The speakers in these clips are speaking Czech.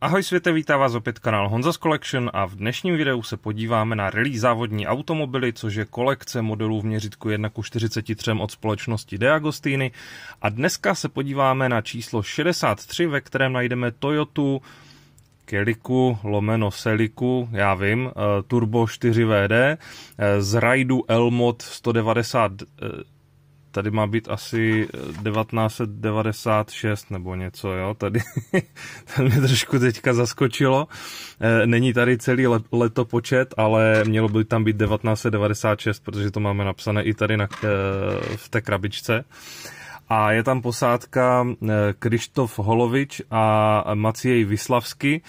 Ahoj světe, vítá vás opět kanál Honza's Collection a v dnešním videu se podíváme na rally závodní automobily, což je kolekce modelů v měřitku 1 43 od společnosti De Agostini a dneska se podíváme na číslo 63, ve kterém najdeme Toyotu Keliku lomeno Seliku, já vím, eh, Turbo 4VD eh, z rajdu Elmot 190 tady má být asi 1996 eh, nebo něco, jo, tady tady mě trošku teďka zaskočilo. Eh, není tady celý letopočet, ale mělo by tam být 1996, protože to máme napsané i tady na, eh, v té krabičce. A je tam posádka Krištof Holovič a Maciej Vyslavsky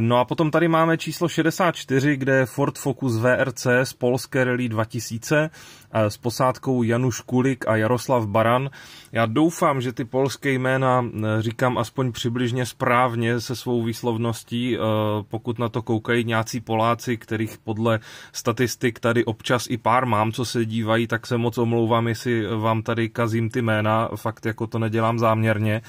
No a potom tady máme číslo 64, kde je Ford Focus VRC z Polské Rally 2000 s posádkou Januš Kulik a Jaroslav Baran. Já doufám, že ty polské jména říkám aspoň přibližně správně se svou výslovností, e, pokud na to koukají nějací Poláci, kterých podle statistik tady občas i pár mám, co se dívají, tak se moc omlouvám, jestli vám tady kazím ty jména, fakt jako to nedělám záměrně.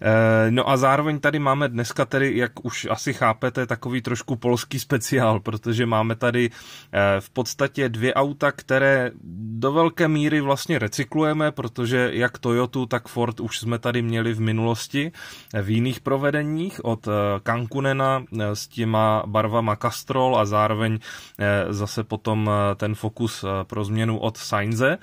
Eh, no a zároveň tady máme dneska tedy, jak už asi chápete, takový trošku polský speciál, protože máme tady eh, v podstatě dvě auta, které do velké míry vlastně recyklujeme, protože jak Toyotu, tak Ford už jsme tady měli v minulosti eh, v jiných provedeních od Cancunena s těma barvama Castrol a zároveň zase potom ten fokus pro změnu od Sainze.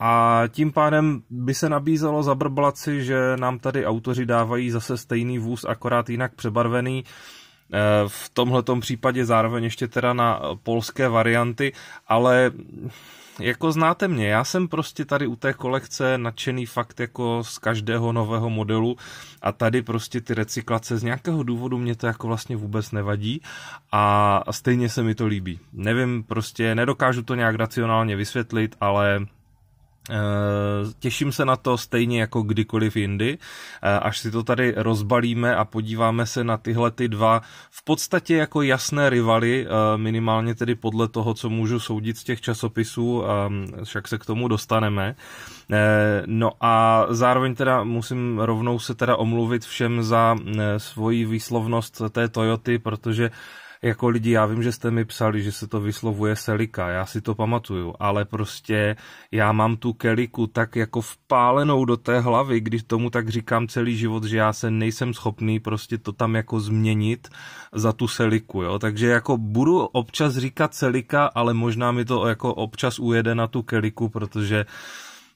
A tím pádem by se nabízelo zabrblat si, že nám tady autoři dávají zase stejný vůz, akorát jinak přebarvený. Eh, v tomhle případě zároveň ještě teda na polské varianty, ale jako znáte mě, já jsem prostě tady u té kolekce nadšený fakt jako z každého nového modelu a tady prostě ty recyklace z nějakého důvodu mě to jako vlastně vůbec nevadí a stejně se mi to líbí. Nevím, prostě nedokážu to nějak racionálně vysvětlit, ale Eh, těším se na to stejně jako kdykoliv jindy, eh, až si to tady rozbalíme a podíváme se na tyhle ty dva v podstatě jako jasné rivaly, eh, minimálně tedy podle toho, co můžu soudit z těch časopisů, však se k tomu dostaneme. No a zároveň teda musím rovnou se teda omluvit všem za svoji výslovnost té Toyoty, protože jako lidi, já vím, že jste mi psali, že se to vyslovuje Selika, já si to pamatuju, ale prostě já mám tu Keliku tak jako vpálenou do té hlavy, když tomu tak říkám celý život, že já se nejsem schopný prostě to tam jako změnit za tu Seliku, jo, takže jako budu občas říkat Selika, ale možná mi to jako občas ujede na tu Keliku, protože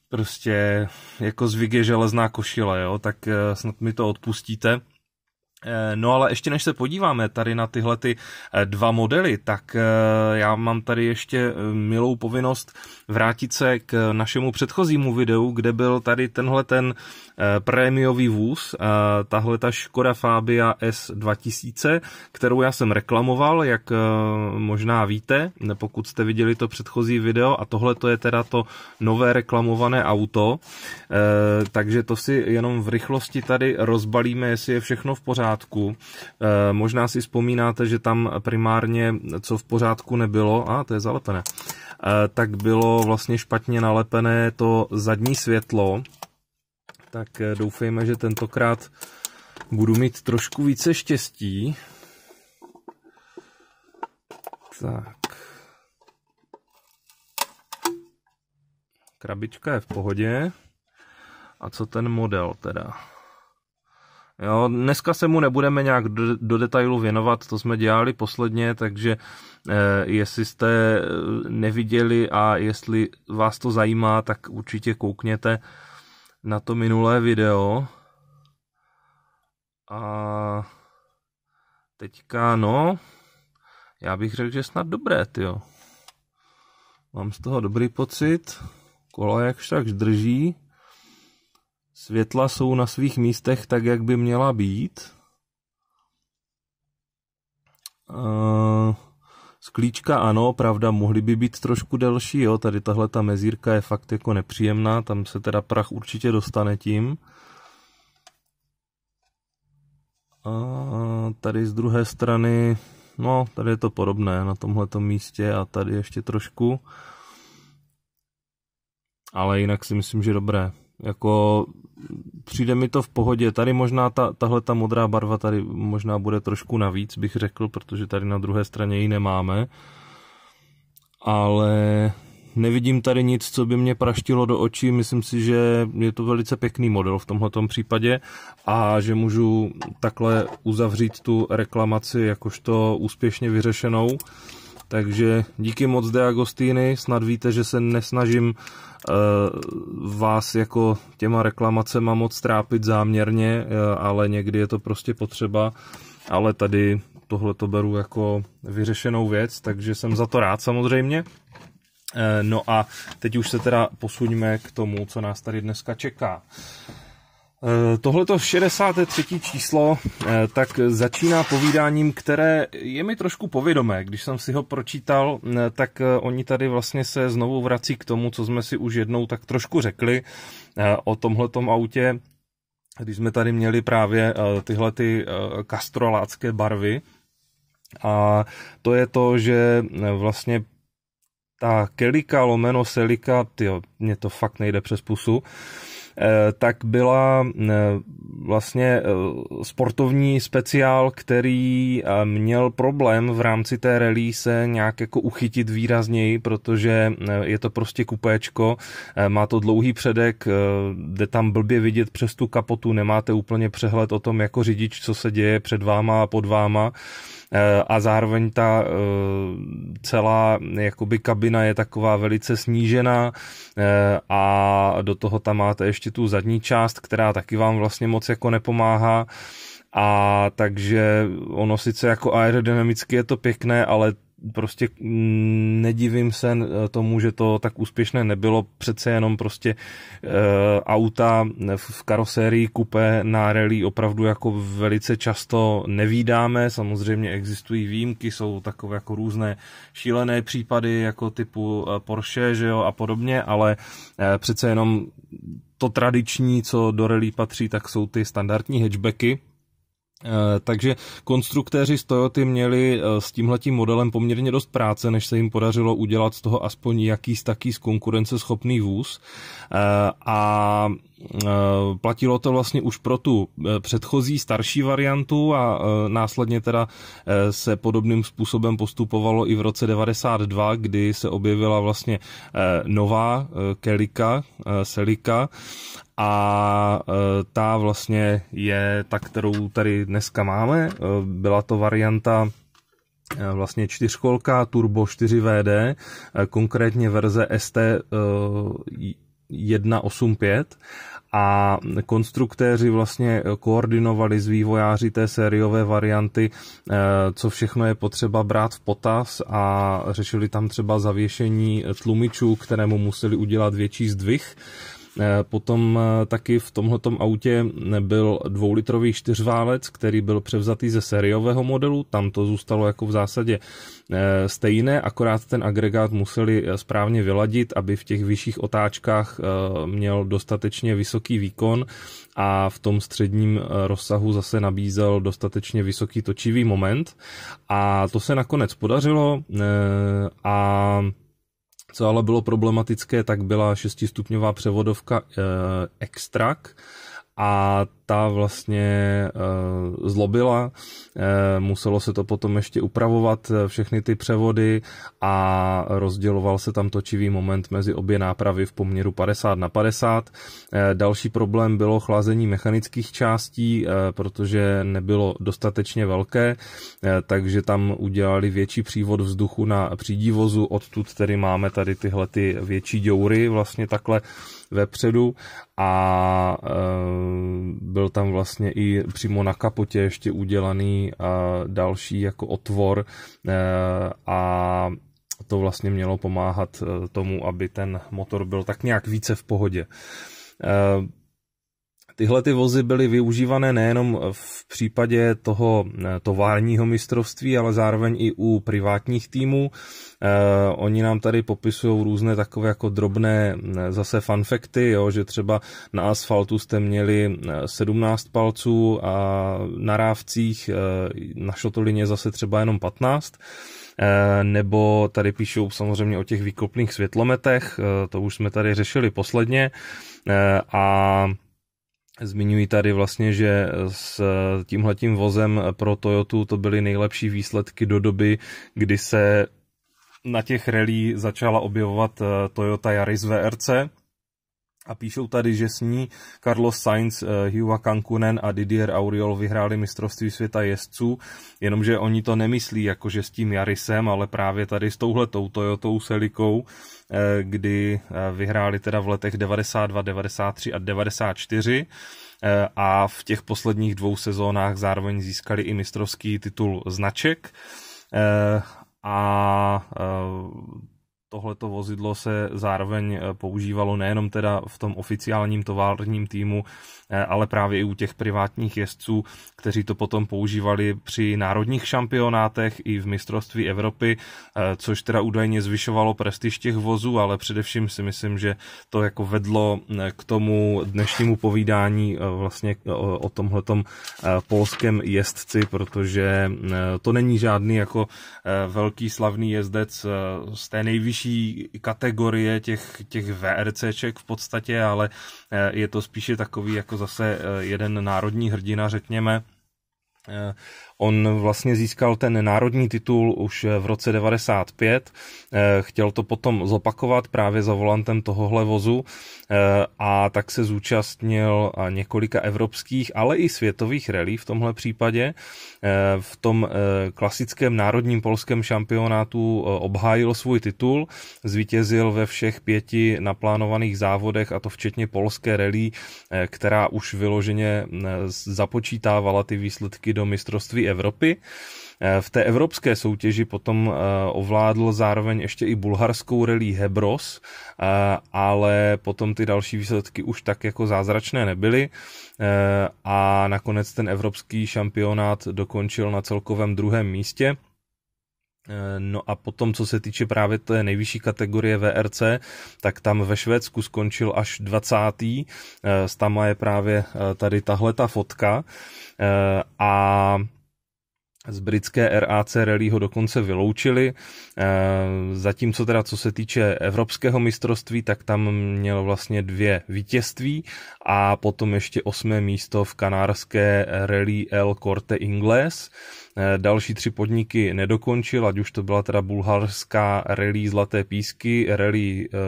prostě jako zvyk je železná košile, jo, tak eh, snad mi to odpustíte. Eh, no ale ještě než se podíváme tady na tyhle ty eh, dva modely, tak eh, já mám tady ještě milou povinnost vrátit se k našemu předchozímu videu, kde byl tady tenhle ten prémiový vůz, tahle ta Škoda Fabia S2000, kterou já jsem reklamoval, jak možná víte, pokud jste viděli to předchozí video a tohle to je teda to nové reklamované auto, takže to si jenom v rychlosti tady rozbalíme, jestli je všechno v pořádku pořádku. Eh, možná si vzpomínáte, že tam primárně, co v pořádku nebylo, a to je zalepené, eh, tak bylo vlastně špatně nalepené to zadní světlo, tak eh, doufejme, že tentokrát budu mít trošku více štěstí. Tak. Krabička je v pohodě. A co ten model teda? Jo, dneska se mu nebudeme nějak do, do detailu věnovat, to jsme dělali posledně, takže eh, jestli jste eh, neviděli a jestli vás to zajímá, tak určitě koukněte na to minulé video. A teďka, no, já bych řekl, že snad dobré, jo. Mám z toho dobrý pocit, kola jakž tak drží. Světla jsou na svých místech tak, jak by měla být. sklíčka ano, pravda, mohly by být trošku delší, jo, tady tahle ta mezírka je fakt jako nepříjemná, tam se teda prach určitě dostane tím. A tady z druhé strany, no, tady je to podobné na tomhletom místě a tady ještě trošku. Ale jinak si myslím, že dobré. Jako přijde mi to v pohodě. Tady možná ta, tahle ta modrá barva tady možná bude trošku navíc, bych řekl, protože tady na druhé straně ji nemáme. Ale nevidím tady nic, co by mě praštilo do očí. Myslím si, že je to velice pěkný model v tomto případě a že můžu takhle uzavřít tu reklamaci jakožto úspěšně vyřešenou. Takže díky moc De Agostini, snad víte, že se nesnažím eh, vás jako těma reklamacema moc trápit záměrně, eh, ale někdy je to prostě potřeba, ale tady tohle to beru jako vyřešenou věc, takže jsem za to rád samozřejmě. Eh, no a teď už se teda posuňme k tomu, co nás tady dneska čeká. Eh, tohleto 63. číslo eh, tak začíná povídáním, které je mi trošku povědomé. Když jsem si ho pročítal, eh, tak oni tady vlastně se znovu vrací k tomu, co jsme si už jednou tak trošku řekli o tomhletom autě, když jsme tady měli právě tyhle ty kastrolácké barvy. A to je to, že vlastně ta kelika lomeno selika, tyjo, mě to fakt nejde přes pusu, Eh, tak byla eh, vlastně eh, sportovní speciál, který měl problém v rámci té rally se nějak jako uchytit výrazněji, protože je to prostě kupéčko, má to dlouhý předek, jde tam blbě vidět přes tu kapotu, nemáte úplně přehled o tom jako řidič, co se děje před váma a pod váma. Eh, a zároveň ta eh, celá jakoby kabina je taková velice snížená eh, a do toho tam máte ještě tu zadní část, která taky vám vlastně moc jako nepomáhá a takže ono sice jako aerodynamicky je to pěkné, ale prostě mm, nedivím se eh, tomu, že to tak úspěšné nebylo. Přece jenom prostě e, auta v karosérii kupé na rally opravdu jako velice často nevídáme. Samozřejmě existují výjimky, jsou takové jako různé šílené případy jako typu eh, Porsche že jo, a podobně, ale e, přece jenom to tradiční, co do rally patří, tak jsou ty standardní hatchbacky, Eh, takže konstruktéři z Toyoty měli eh, s tímhletím modelem poměrně dost práce, než se jim podařilo udělat z toho aspoň jakýs taký konkurenceschopný vůz. Eh, a platilo to vlastně už pro tu předchozí starší variantu a následně teda se podobným způsobem postupovalo i v roce 92, kdy se objevila vlastně nová Kelika, Selika a e, ta vlastně je ta, kterou tady dneska máme. E, byla to varianta e, vlastně čtyřkolka Turbo 4VD, konkrétně verze ST 185 a konstruktéři vlastně koordinovali s vývojáři té sériové varianty, co všechno je potřeba brát v potaz a řešili tam třeba zavěšení tlumičů, kterému museli udělat větší zdvih Eh, potom eh, taky v tomhletom autě byl dvoulitrový čtyřválec, který byl převzatý ze seriového modelu, tam to zůstalo jako v zásadě eh, stejné, akorát ten agregát museli správně vyladit, aby v těch vyšších otáčkách měl dostatečně vysoký výkon a v tom středním rozsahu zase nabízel dostatečně vysoký točivý moment a to se nakonec podařilo a co ale bylo problematické, tak byla šestistupňová převodovka e, eh, Extrak a ta vlastně eh, zlobila. Eh, muselo se to potom ještě upravovat, eh, všechny ty převody a rozděloval se tam točivý moment mezi obě nápravy v poměru 50 na 50. Další problém bylo chlazení mechanických částí, protože nebylo dostatečně velké, takže tam udělali větší přívod vzduchu na přídivozu, odtud tedy máme tady tyhle ty větší děury vlastně takhle vepředu a e, byl tam vlastně i přímo na kapotě ještě udělaný další jako otvor e, a to vlastně mělo pomáhat e, tomu, aby ten motor byl tak nějak více v pohodě. E, Tyhle ty vozy byly využívané nejenom v případě toho eh, továrního mistrovství, ale zároveň i u privátních týmů. Eh, oni nám tady popisují různé takové jako drobné eh, zase fanfekty, jo, že třeba na asfaltu jste měli 17 palců a na rávcích na šotolině zase třeba jenom 15 nebo tady píšou samozřejmě o těch výkopných světlometech, to už jsme tady řešili posledně a Zmiňují tady vlastně, že s tímhletím vozem pro Toyotu to byly nejlepší výsledky do doby, kdy se na těch relí začala objevovat eh, Toyota Yaris VRC. A píšou tady, že s ní Carlos Sainz, eh, Hyua Kankunen a Didier Auriol vyhráli mistrovství světa jezdců, jenomže oni to nemyslí jakože s tím Jarisem, ale právě tady s touhletou Toyotou Selikou, Eh, kdy eh, vyhráli teda v letech 92, 93 a 94 eh, a v těch posledních dvou sezónách zároveň získali i mistrovský titul značek a tohleto vozidlo se zároveň používalo nejenom teda v tom oficiálním továrním týmu Eh, ale právě i u těch privátních jezdců, kteří to potom používali při národních šampionátech i v mistrovství Evropy, eh, což teda údajně zvyšovalo prestiž těch vozů, ale především si myslím, že to jako vedlo eh, k tomu dnešnímu povídání vlastně o tomhletom polském jezdci, protože to není žádný jako velký slavný jezdec z té nejvyšší kategorie těch, těch VRCček v podstatě, ale je to spíše takový jako zase eh, jeden národní hrdina, řekněme, eh, On vlastně získal ten národní titul už v roce 95, eh, chtěl to potom zopakovat právě za volantem tohohle vozu eh, a tak se zúčastnil několika evropských, ale i světových relí v tomhle případě. Eh, v tom klasickém národním polském šampionátu obhájil svůj titul, zvítězil ve všech pěti naplánovaných závodech a to včetně polské relí, která už vyloženě započítávala ty výsledky do mistrovství Evropy. Eh, v té evropské soutěži potom eh, ovládl zároveň ještě i bulharskou relí Hebros, eh, ale potom ty další výsledky už tak jako zázračné nebyly a nakonec ten evropský šampionát dokončil na celkovém druhém místě. No a potom, co se týče právě té nejvyšší kategorie VRC, tak tam ve Švédsku skončil až 20. S je právě tady tahle ta fotka. A z britské RAC rally ho dokonce vyloučili, eh, zatímco teda co se týče evropského mistrovství, tak tam měl vlastně dvě vítězství a potom ještě osmé místo v kanárské rally El Corte Inglés, Eh, další tři podniky nedokončil, ať už to byla teda bulharská rally Zlaté písky, rally eh,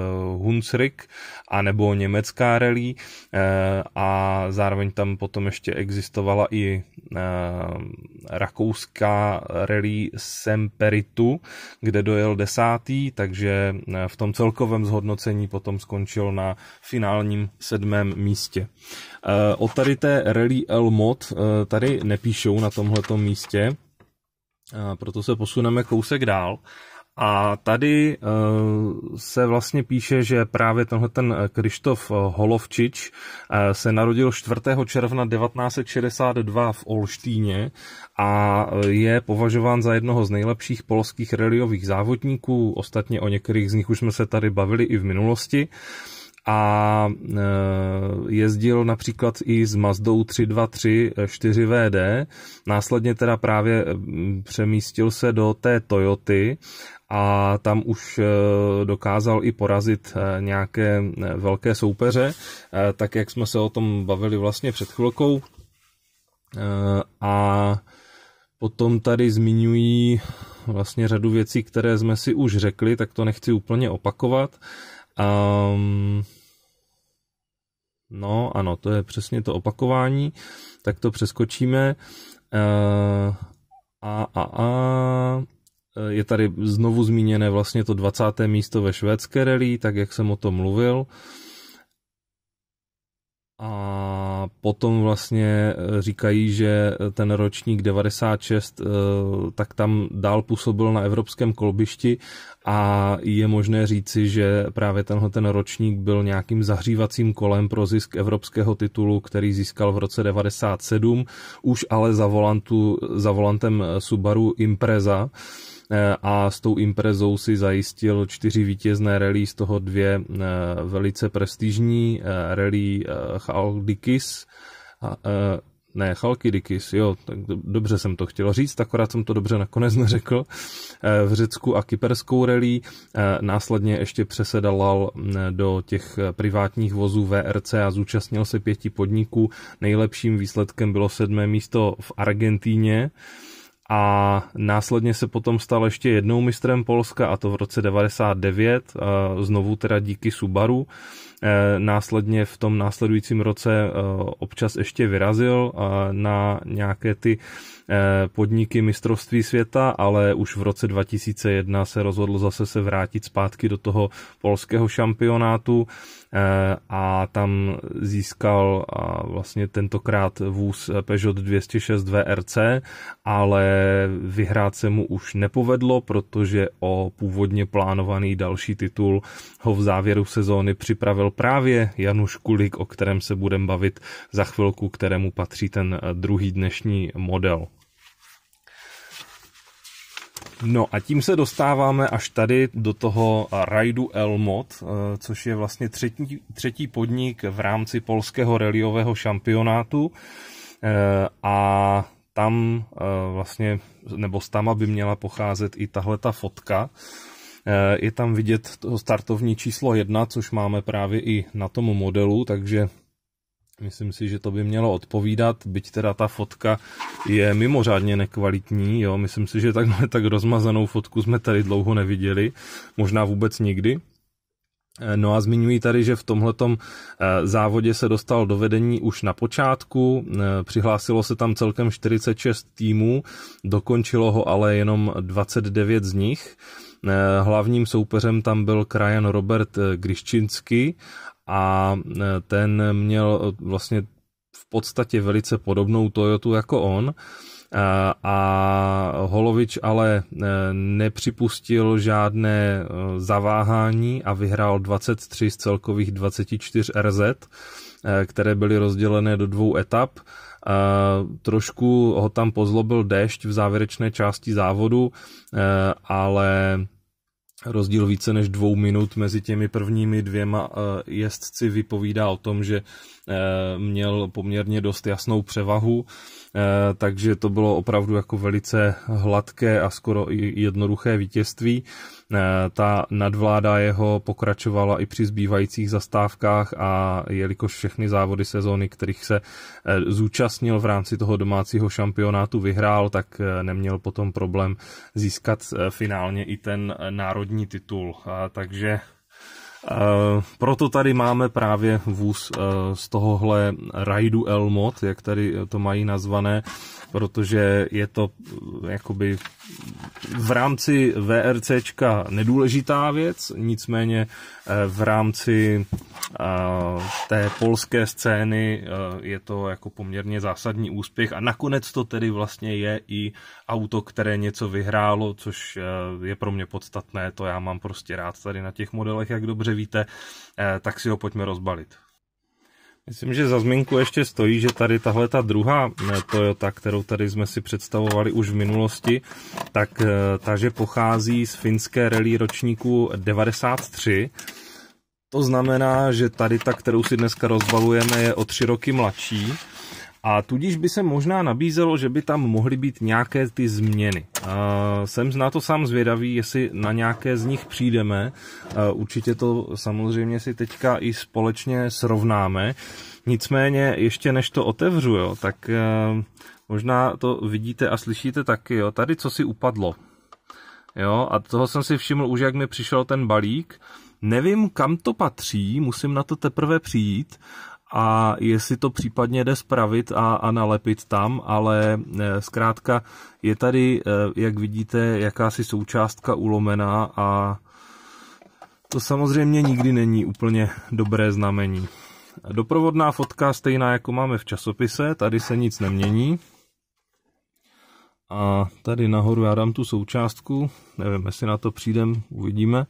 a nebo německá rally eh, a zároveň tam potom ještě existovala i rakouská rally Semperitu, kde dojel desátý, takže v tom celkovém zhodnocení potom skončil na finálním sedmém místě. O tady té rally El tady nepíšou na tomhletom místě, proto se posuneme kousek dál. A tady eh, se vlastně píše, že právě tenhle ten eh, Krištof eh, Holovčič se narodil 4. června 1962 v Olštíně a je považován za jednoho z nejlepších polských reliových závodníků. Ostatně o některých z nich už jsme se tady bavili i v minulosti. Uh, a e, jezdil například i s Mazdou 323 4VD, e, následně teda právě e, přemístil se do té Toyoty a tam už dokázal i porazit nějaké velké soupeře, tak jak jsme se o tom bavili vlastně před chvilkou. A potom tady zmiňují vlastně řadu věcí, které jsme si už řekli, tak to nechci úplně opakovat, Um, no ano, to je přesně to opakování, tak to přeskočíme. Uh, a, a, a eh, je tady znovu zmíněné vlastně to 20. místo ve švédské rally, tak jak jsem o tom mluvil. Uh, a potom vlastně eh, říkají, že ten ročník 96 eh, tak tam dál působil na evropském kolbišti a je možné říci, že právě tenhle ten ročník byl nějakým zahřívacím kolem pro zisk evropského titulu, který získal v roce 97, už ale za, volantu, za volantem eh, Subaru Impreza Eh, a s tou imprezou si zajistil čtyři vítězné rally, z toho dvě eh, velice prestižní eh, rally Chaldikis, ne, Chalkidikis, jo, tak dobře jsem to chtěl říct, akorát jsem to dobře nakonec neřekl, v Řecku a kyperskou relí, následně ještě přesedalal do těch privátních vozů VRC a zúčastnil se pěti podniků, nejlepším výsledkem bylo sedmé místo v Argentíně, a následně se potom stal ještě jednou mistrem Polska a to v roce 99, znovu teda díky Subaru. E, následně v tom následujícím roce e, občas ještě vyrazil e, na nějaké ty Eh, podniky mistrovství světa, ale už v roce 2001 se rozhodl zase se vrátit zpátky do toho polského šampionátu eh, a tam získal vlastně tentokrát vůz Peugeot 206 VRC, ale vyhrát se mu už nepovedlo, protože o původně plánovaný další titul ho v závěru sezóny připravil právě Januš Kulik, o kterém se budeme bavit za chvilku, kterému patří ten druhý dnešní model. No a tím se dostáváme až tady do toho Rajdu Elmot, eh, což je vlastně třetí, třetí podnik v rámci polského reliového šampionátu eh, a tam eh, vlastně, nebo z tama by měla pocházet i tahle ta fotka. Je tam vidět to startovní číslo jedna, což máme právě i na tom modelu, takže Myslím si, že to by mělo odpovídat, byť teda ta fotka je mimořádně nekvalitní, jo, myslím si, že takhle tak rozmazanou fotku jsme tady dlouho neviděli, možná vůbec nikdy. Eh, no a zmiňují tady, že v tomhletom eh, závodě se dostal do vedení už na počátku, eh, přihlásilo se tam celkem 46 týmů, dokončilo ho ale jenom 29 z nich. Hlavním soupeřem tam byl krajan Robert Griščinsky a e, ten měl e, vlastně v podstatě velice podobnou Toyotu jako on e, a Holovič ale nepřipustil žádné zaváhání a vyhrál 23 z celkových 24 RZ, které byly rozdělené do dvou etap. Trošku ho tam pozlobil déšť v závěrečné části závodu, ale rozdíl více než dvou minut mezi těmi prvními dvěma eh, jezdci vypovídá o tom, že eh, měl poměrně dost jasnou převahu. Eh, takže to bylo opravdu jako velice hladké a skoro jednoduché vítězství. Eh, ta nadvláda jeho pokračovala i při zbývajících zastávkách a jelikož všechny závody sezóny, kterých se eh, zúčastnil v rámci toho domácího šampionátu, vyhrál, tak neměl potom problém získat finálně i ten národní titul. Takže Eh, proto tady máme právě vůz eh, z tohohle Raidu Elmot, jak tady to mají nazvané, protože je to eh, jakoby v rámci VRCčka nedůležitá věc, nicméně eh, v rámci eh, té polské scény je to jako poměrně zásadní úspěch a nakonec to tedy vlastně je i auto, které něco vyhrálo, což je pro mě podstatné, to já mám prostě rád tady na těch modelech, jak dobře víte, tak si ho pojďme rozbalit. Myslím, že za zmínku ještě stojí, že tady tahle ta druhá eh, Toyota, kterou tady jsme si představovali už v minulosti, tak eh, taže pochází z finské rally ročníku 93. To znamená, že tady ta, kterou si dneska rozbalujeme, je o tři roky mladší. A tudíž by se možná nabízelo, že by tam mohly být nějaké ty změny. Jsem na to sám zvědavý, jestli na nějaké z nich přijdeme. Určitě to samozřejmě si teďka i společně srovnáme. Nicméně, ještě než to otevřu, jo, tak eh, možná to vidíte a slyšíte taky. Jo. Tady co si upadlo. Jo, a toho jsem si všiml už, jak mi přišel ten balík. Nevím, kam to patří, musím na to teprve přijít, a jestli to případně jde spravit a, a nalepit tam, ale e, zkrátka je tady, e, jak vidíte, jakási součástka ulomená a to samozřejmě nikdy není úplně dobré znamení. Doprovodná fotka stejná jako máme v časopise, tady se nic nemění. A tady nahoru já dám tu součástku, nevím, jestli na to přijdem, uvidíme.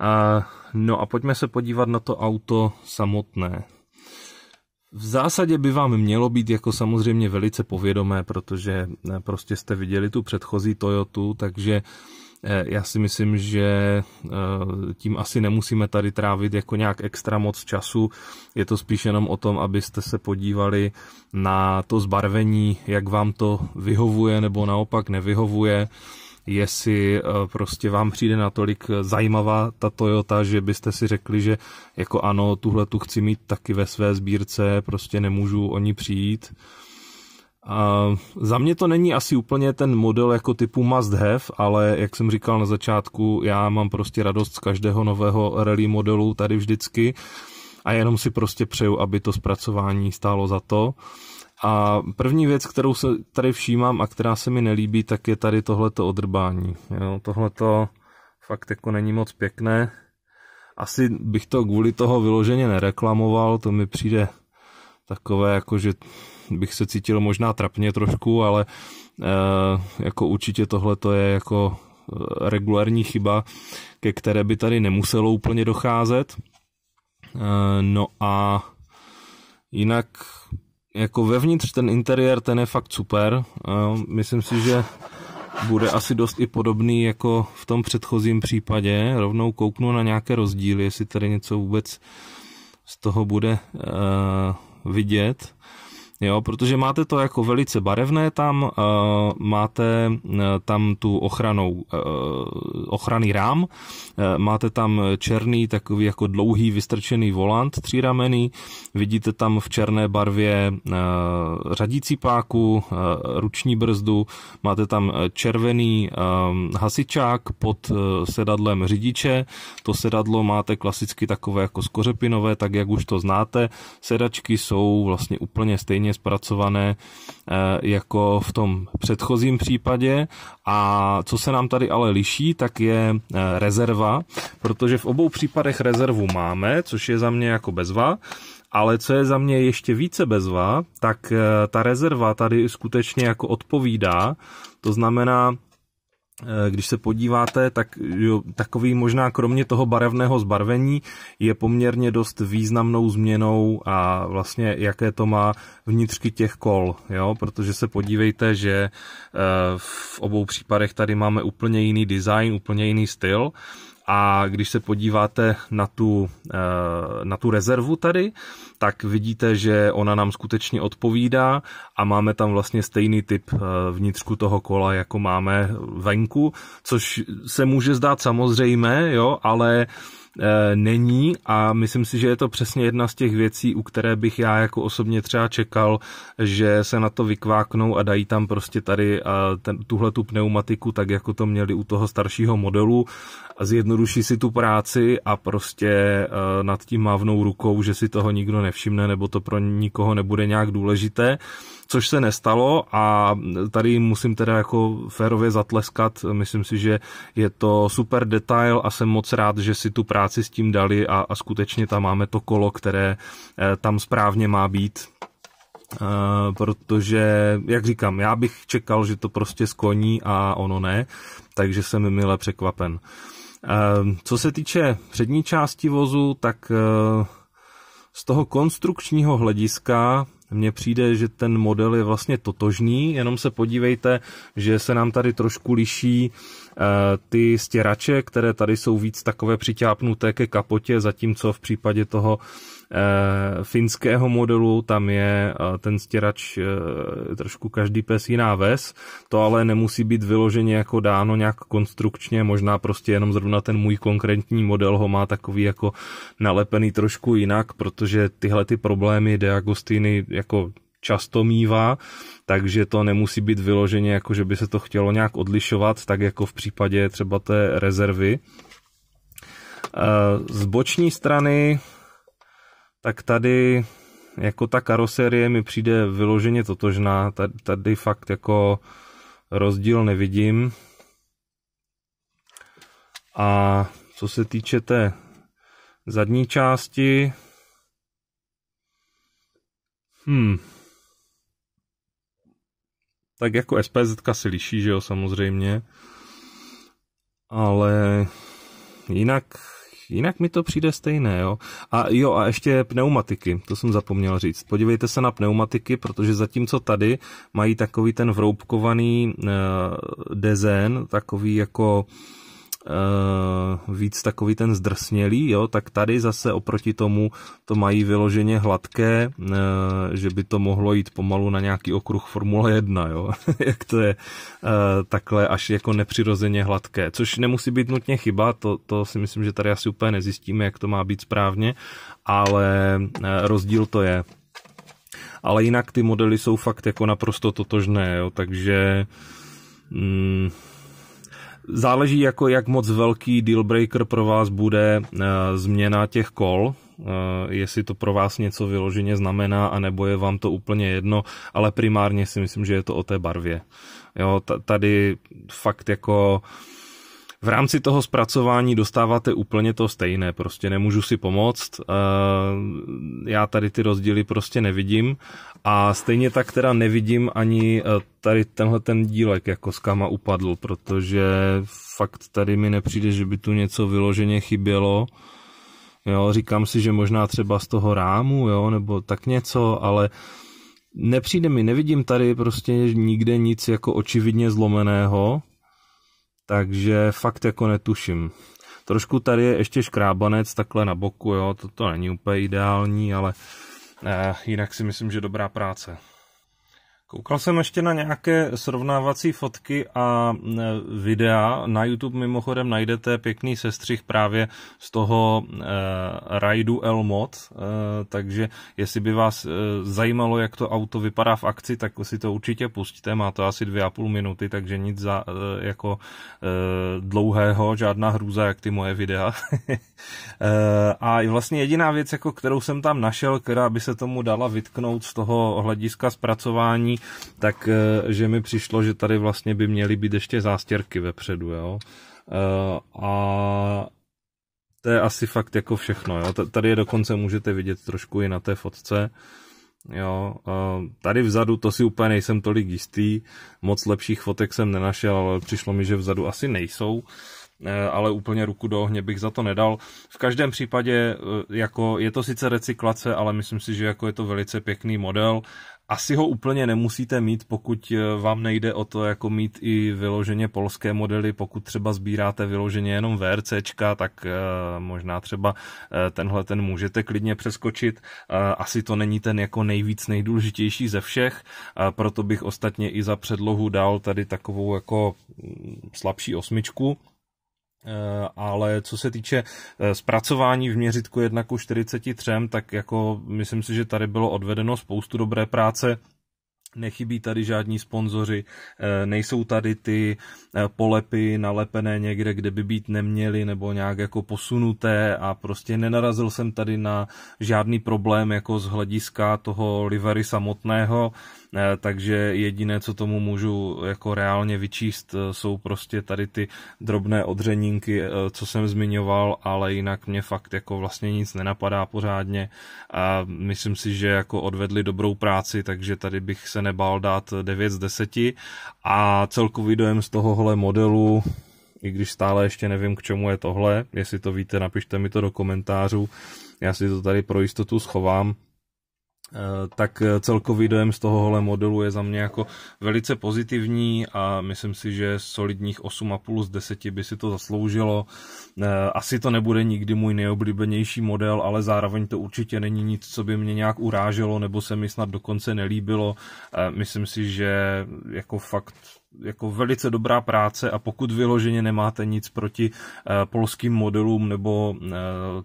A, no a pojďme se podívat na to auto samotné v zásadě by vám mělo být jako samozřejmě velice povědomé, protože eh, prostě jste viděli tu předchozí Toyotu, takže eh, já si myslím, že eh, tím asi nemusíme tady trávit jako nějak extra moc času. Je to spíš jenom o tom, abyste se podívali na to zbarvení, jak vám to vyhovuje nebo naopak nevyhovuje jestli eh, prostě vám přijde natolik eh, zajímavá ta Toyota, že byste si řekli, že jako ano, tuhle tu chci mít taky ve své sbírce, prostě nemůžu o ní přijít. A za mě to není asi úplně ten model jako typu must have, ale jak jsem říkal na začátku, já mám prostě radost z každého nového rally modelu tady vždycky a jenom si prostě přeju, aby to zpracování stálo za to. A první věc, kterou se tady všímám a která se mi nelíbí, tak je tady tohleto odrbání. Jo, tohleto fakt jako není moc pěkné. Asi bych to kvůli toho vyloženě nereklamoval, to mi přijde takové, jako že bych se cítil možná trapně trošku, ale e, jako určitě tohle to je jako eh, regulární chyba, ke které by tady nemuselo úplně docházet. E, no a jinak jako vevnitř ten interiér, ten je fakt super. Myslím si, že bude asi dost i podobný jako v tom předchozím případě. Rovnou kouknu na nějaké rozdíly, jestli tady něco vůbec z toho bude eh, vidět. Vlastně, jo, protože máte to jako velice barevné tam, eh, máte eh, tam tu ochranou, eh, ochranný rám, máte tam černý takový jako dlouhý vystrčený volant tříramený, vidíte tam v černé barvě řadící páku, ruční brzdu, máte tam červený hasičák pod sedadlem řidiče, to sedadlo máte klasicky takové jako skořepinové, tak jak už to znáte, sedačky jsou vlastně úplně stejně stejně zpracované eh, jako v tom předchozím případě. A co se nám tady ale liší, tak je eh, rezerva, protože v obou případech rezervu máme, což je za mě jako bezva, ale co je za mě ještě více bezva, tak eh, ta rezerva tady skutečně jako odpovídá. To znamená, Eh, když se podíváte, tak jo, takový možná kromě toho barevného zbarvení je poměrně dost významnou změnou a vlastně jaké to má vnitřky těch kol, jo? protože se podívejte, že eh, v obou případech tady máme úplně jiný design, úplně jiný styl a když se podíváte na tu, eh, na tu rezervu tady, tak vidíte, že ona nám skutečně odpovídá a máme tam vlastně stejný typ eh, vnitřku toho kola, jako máme venku, což se může zdát samozřejmé, jo, ale eh, není a myslím si, že je to přesně jedna z těch věcí, u které bych já jako osobně třeba čekal, že se na to vykváknou a dají tam prostě tady ten, tuhle tu pneumatiku, tak jako to měli u toho staršího modelu zjednoduší si tu práci a prostě eh, nad tím mávnou rukou, že si toho nikdo nevšimne nebo to pro nikoho nebude nějak důležité, což se nestalo a tady musím teda jako férově zatleskat, myslím si, že je to super detail a jsem moc rád, že si tu práci s tím dali a, a skutečně tam máme to kolo, které eh, tam správně má být. Uh, protože, jak říkám, já bych čekal, že to prostě skoní a ono ne, takže jsem mile překvapen. Uh, Ehm, co se týče přední části vozu, tak eh, z toho konstrukčního hlediska mně přijde, že ten model je vlastně totožný, jenom se podívejte, že se nám tady trošku liší Eh, ty stěrače, které tady jsou víc takové přitápnuté ke kapotě, zatímco v případě toho eh, finského modelu, tam je eh, ten stěrač trošku každý pes jiná ves, to ale nemusí být vyloženě jako dáno nějak konstrukčně, možná prostě jenom zrovna ten můj konkrétní model ho má takový jako nalepený trošku jinak, protože tyhle ty problémy De jako často mívá, takže to nemusí být vyloženě, jako že by se to chtělo nějak odlišovat, tak jako v případě třeba té rezervy. Eh, z boční strany, tak tady jako ta karoserie mi přijde vyloženě totožná, tady, tady fakt jako rozdíl nevidím. A co se týče té zadní části, hmm, tak jako SPZ si liší, že jo, samozřejmě. Ale jinak, jinak mi to přijde stejné, jo. A jo, a ještě pneumatiky, to jsem zapomněl říct. Podívejte se na pneumatiky, protože zatímco tady mají takový ten vroubkovaný uh, design, takový jako uh, Eh, víc takový ten zdrsnělý, jo, tak tady zase oproti tomu to mají vyloženě hladké, eh, že by to mohlo jít pomalu na nějaký okruh Formule 1, jo, jak to je eh, takhle až jako nepřirozeně hladké, což nemusí být nutně chyba, to, to si myslím, že tady asi úplně nezjistíme, jak to má být správně, ale rozdíl to je. Ale jinak ty modely jsou fakt jako naprosto totožné, jo, takže mm, Záleží jako jak moc velký deal breaker pro vás bude eh, změna těch kol, eh, jestli to pro vás něco vyloženě znamená, anebo je vám to úplně jedno, ale primárně si myslím, že je to o té barvě. Jo, tady fakt jako uh, v rámci toho zpracování dostáváte úplně to stejné, prostě nemůžu si pomoct, eh, já tady ty rozdíly prostě nevidím a stejně tak teda nevidím ani eh, tady tenhle ten dílek jako s kama upadl, protože fakt tady mi nepřijde, že by tu něco vyloženě chybělo. Jo, říkám si, že možná třeba z toho rámu, jo, nebo tak něco, ale nepřijde mi, nevidím tady prostě nikde nic jako očividně zlomeného, takže fakt jako netuším. Trošku tady je ještě škrábanec takhle na boku, jo, to, to není úplně ideální, ale eh, jinak si myslím, že dobrá práce. Koukal jsem ještě na nějaké srovnávací fotky a e, videa. Na YouTube mimochodem najdete pěkný sestřih právě z toho eh, rajdu Elmot, eh, takže jestli by vás eh, zajímalo, jak to auto vypadá v akci, tak si to určitě pustíte. Má to asi dvě a půl minuty, takže nic za, eh, jako eh, dlouhého, žádná hrůza, jak ty moje videa. eh, a vlastně jediná věc, jako kterou jsem tam našel, která by se tomu dala vytknout z toho hlediska zpracování, tak eh, že mi přišlo, že tady vlastně by měly být ještě zástěrky vepředu, jo. Eh, a to je asi fakt jako všechno, jo. Tady je dokonce můžete vidět trošku i na té fotce. Jo, eh, tady vzadu to si úplně nejsem tolik jistý, moc lepších fotek jsem nenašel, ale přišlo mi, že vzadu asi nejsou ale úplně ruku do ohně bych za to nedal. V každém případě jako je to sice recyklace, ale myslím si, že jako je to velice pěkný model asi ho úplně nemusíte mít, pokud eh, vám nejde o to jako mít i vyloženě polské modely, pokud třeba sbíráte vyloženě jenom VRCčka, tak eh, možná třeba eh, tenhle ten můžete klidně přeskočit. Asi to není ten jako nejvíc nejdůležitější ze všech, proto bych ostatně i za předlohu dal tady takovou jako mm, slabší osmičku. Eh, ale co se týče eh, zpracování v měřitku 1 ku 43, tak jako myslím si, že tady bylo odvedeno spoustu dobré práce. Nechybí tady žádní sponzoři, eh, nejsou tady ty polepy nalepené někde, kde by být neměly nebo nějak jako posunuté a prostě nenarazil jsem tady na žádný problém jako z hlediska toho livery samotného Eh, takže jediné, co tomu můžu jako reálně vyčíst, eh, jsou prostě tady ty drobné odřeninky, eh, co jsem zmiňoval, ale jinak mě fakt jako vlastně nic nenapadá pořádně a myslím si, že jako odvedli dobrou práci, takže tady bych se nebál dát 9 z 10 a celkový dojem z tohohle modelu i když stále ještě nevím, k čemu je tohle, jestli to víte, napište mi to do komentářů, já si to tady pro jistotu schovám, Eh, tak eh, celkový dojem z tohohle modelu je za mě jako velice pozitivní a myslím si, že solidních 8,5 z 10 by si to zasloužilo. Eh, asi to nebude nikdy můj nejoblíbenější model, ale zároveň to určitě není nic, co by mě nějak uráželo nebo se mi snad dokonce nelíbilo. Myslím si, že jako fakt jako velice dobrá práce a pokud vyloženě nemáte nic proti eh, polským modelům nebo eh,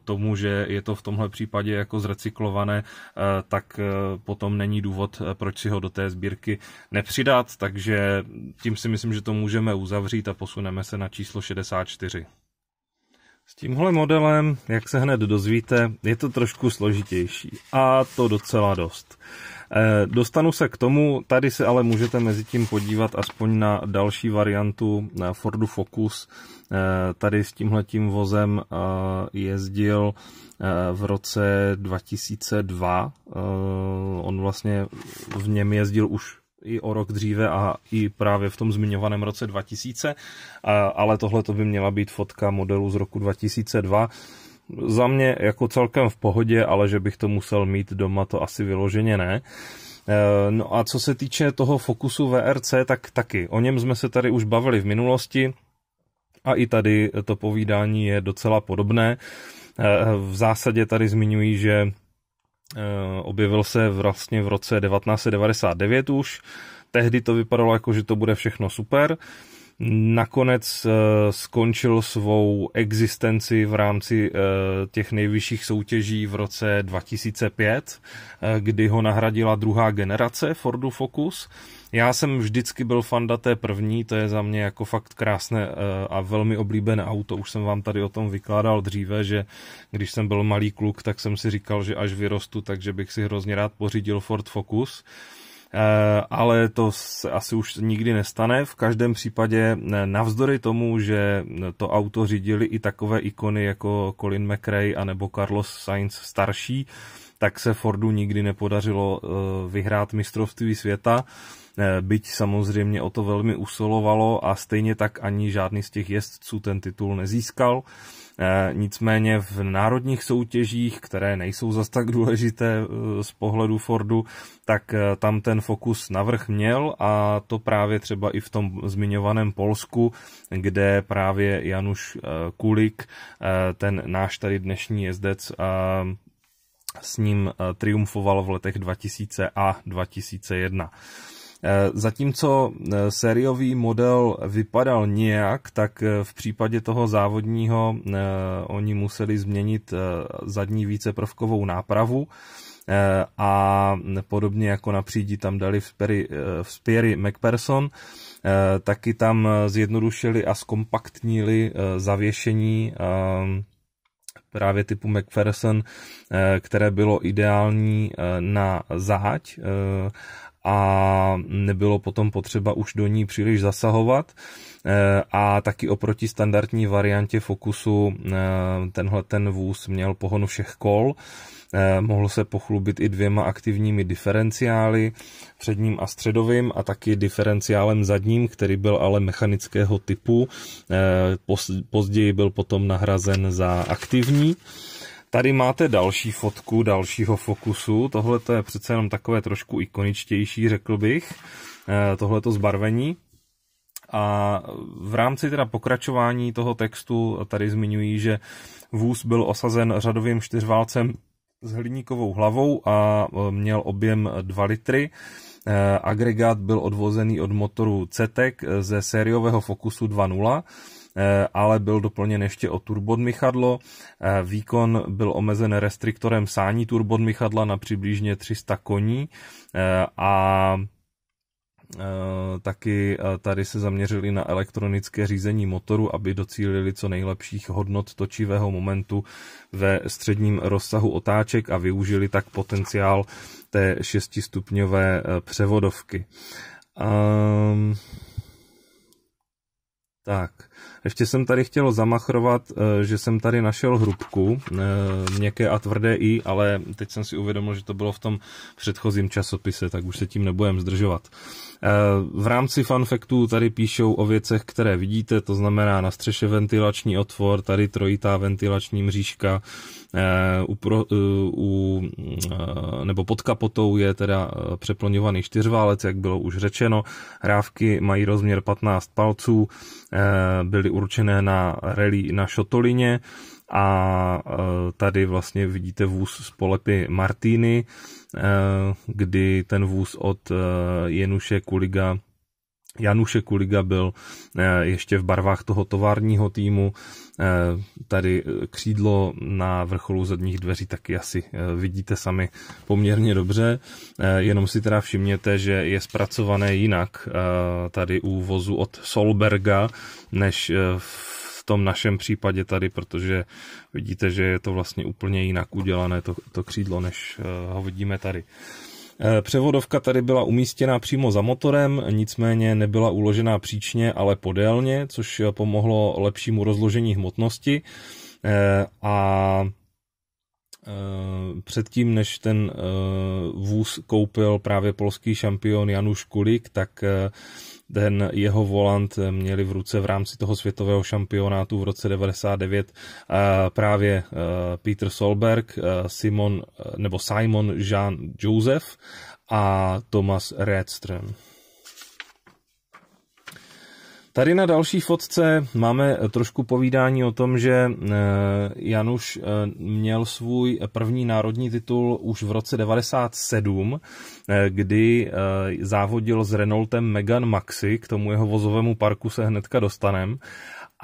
tomu, že je to v tomhle případě jako zrecyklované, eh, tak potom není důvod, proč si ho do té sbírky nepřidat, takže tím si myslím, že to můžeme uzavřít a posuneme se na číslo 64. S tímhle modelem, jak se hned dozvíte, je to trošku složitější. A to docela dost. Eh, dostanu se k tomu, tady se ale můžete mezi tím podívat aspoň na další variantu na Fordu Focus. Eh, tady s tímhletím vozem eh, jezdil v roce 2002. On vlastně v něm jezdil už i o rok dříve a i právě v tom zmiňovaném roce 2000, ale tohle to by měla být fotka modelu z roku 2002. Za mě jako celkem v pohodě, ale že bych to musel mít doma, to asi vyloženě ne. E, no a co se týče toho fokusu VRC, tak taky. O něm jsme se tady už bavili v minulosti a i tady to povídání je docela podobné. E, v zásadě tady zmiňují, že Eh, objevil se vlastně v roce 1999 už. Tehdy to vypadalo jako, že to bude všechno super. Nakonec eh, skončil svou existenci v rámci eh, těch nejvyšších soutěží v roce 2005, kdy ho nahradila druhá generace Fordu Focus já jsem vždycky byl fanda té první, to je za mě jako fakt krásné eh, a velmi oblíbené auto. Už jsem vám tady o tom vykládal dříve, že když jsem byl malý kluk, tak jsem si říkal, že až vyrostu, takže bych si hrozně rád pořídil Ford Focus eh, ale to se asi už nikdy nestane. V každém případě eh, navzdory tomu, že to auto řídili i takové ikony jako Colin McRae a nebo Carlos Sainz starší, tak se Fordu nikdy nepodařilo vyhrát mistrovství světa. Eh, byť samozřejmě o to velmi usilovalo a stejně tak ani žádný z těch jezdců ten titul nezískal. Eh, nicméně v národních soutěžích, které nejsou zas tak důležité eh, z pohledu Fordu, tak tam ten fokus navrh měl a to právě třeba i v tom zmiňovaném Polsku, kde právě Januš Kulik, ten náš tady dnešní jezdec, s ním triumfoval v letech 2000 a 2001. Eh, zatímco eh, sériový model vypadal nějak, tak eh, v případě toho závodního oni museli změnit zadní víceprvkovou nápravu a podobně jako na přídi tam dali vzpěry, spěry McPherson, taky tam zjednodušili a zkompaktnili zavěšení právě typu McPherson, které bylo ideální na záď a nebylo potom potřeba už do ní příliš zasahovat eh, a taky oproti standardní variantě Focusu eh, tenhle ten vůz měl pohon všech kol, eh, mohl se pochlubit i dvěma aktivními diferenciály, předním a středovým a taky diferenciálem zadním, který byl ale mechanického typu, později byl potom nahrazen za aktivní. Tady máte další fotku dalšího fokusu. Tohle je přece jenom takové trošku ikoničtější, řekl bych, eh, tohleto zbarvení. A v rámci teda pokračování toho textu tady zmiňují, že vůz byl osazen řadovým čtyřválcem s hliníkovou hlavou a eh, měl objem 2 litry. Eh, agregát byl odvozený od motoru CETEC ze sériového Focusu 2.0 Eh, ale byl doplněn ještě o turbodmychadlo. Eh, výkon byl omezen restriktorem sání turbodmychadla na přibližně 300 koní eh, a taky tady se zaměřili na elektronické řízení motoru, aby docílili co nejlepších hodnot točivého momentu ve středním rozsahu otáček a využili tak potenciál té šestistupňové převodovky. Um, tak. Ještě jsem tady chtěl zamachrovat, eh, že jsem tady našel hrubku, eh, měkké a tvrdé i, ale teď jsem si uvědomil, že to bylo v tom předchozím časopise, tak už se tím nebudem zdržovat. Eh, v rámci fanfektů tady píšou o věcech, které vidíte, to znamená na střeše ventilační otvor, tady trojitá ventilační mřížka, eh, u, pro, eh, u, nebo pod kapotou je teda přeplňovaný čtyřválec, jak bylo už řečeno. Hrávky mají rozměr 15 palců, byly určené na rally na Šotolině a tady vlastně vidíte vůz z polepy Martiny. Eh, kdy ten vůz od eh, Jenuše Kuliga Januše Kuliga byl eh, ještě v barvách toho továrního týmu. Tady křídlo na vrcholu zadních dveří taky asi vidíte sami poměrně dobře. Jenom si teda všimněte, že je zpracované jinak tady u vozu od Solberga, než v tom našem případě tady, protože vidíte, že je to vlastně úplně jinak udělané to, to křídlo, než eh, ho vidíme tady. Eh, převodovka tady byla umístěna přímo za motorem, nicméně nebyla uložená příčně, ale podélně, což eh, pomohlo lepšímu rozložení hmotnosti a předtím, než ten eh, vůz koupil právě polský šampion Januš Kulik, tak eh, ten jeho volant měli v ruce v rámci toho světového šampionátu v roce 99 eh, právě Peter Solberg, Simon, nebo Simon Jean Joseph a Thomas Redström. Tady na další fotce máme trošku povídání o tom, že eh, Januš eh, měl svůj první národní titul už v roce 97, eh, kdy závodil s Renaultem Megan Maxi, k tomu jeho vozovému parku se hnedka dostanem.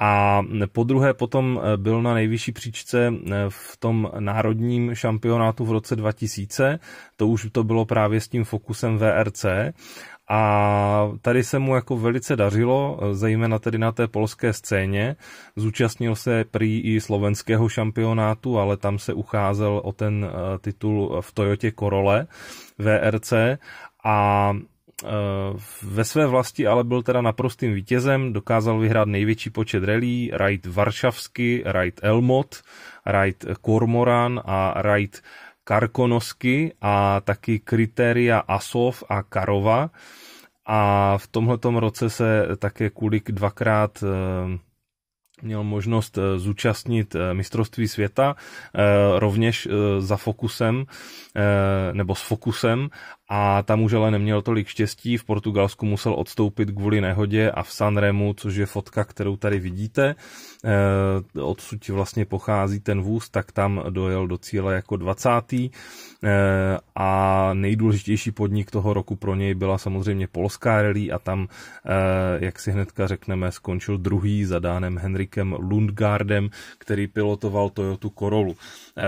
A po druhé potom byl na nejvyšší příčce v tom národním šampionátu v roce 2000, to už to bylo právě s tím fokusem VRC a tady se mu jako velice dařilo, zejména tedy na té polské scéně. Zúčastnil se prý i slovenského šampionátu, ale tam se ucházel o ten eh, titul v Toyotě Korole VRC a eh, ve své vlasti ale byl teda naprostým vítězem, dokázal vyhrát největší počet relí, Raid Varšavsky, Raid Elmot, Raid Kormoran a Raid Karkonosky a taky kritéria Asov a Karova. A v tomto roce se také Kulik dvakrát eh, měl možnost eh, zúčastnit eh, mistrovství světa, rovněž za fokusem, nebo s fokusem a tam už ale neměl tolik štěstí, v Portugalsku musel odstoupit kvůli nehodě a v Sanremu, což je fotka, kterou tady vidíte, eh, odsud vlastně pochází ten vůz, tak tam dojel do cíle jako 20. Eh, a nejdůležitější podnik toho roku pro něj byla samozřejmě polská rally a tam, eh, jak si hnedka řekneme, skončil druhý za dánem Henrikem Lundgardem, který pilotoval Toyotu Corollu.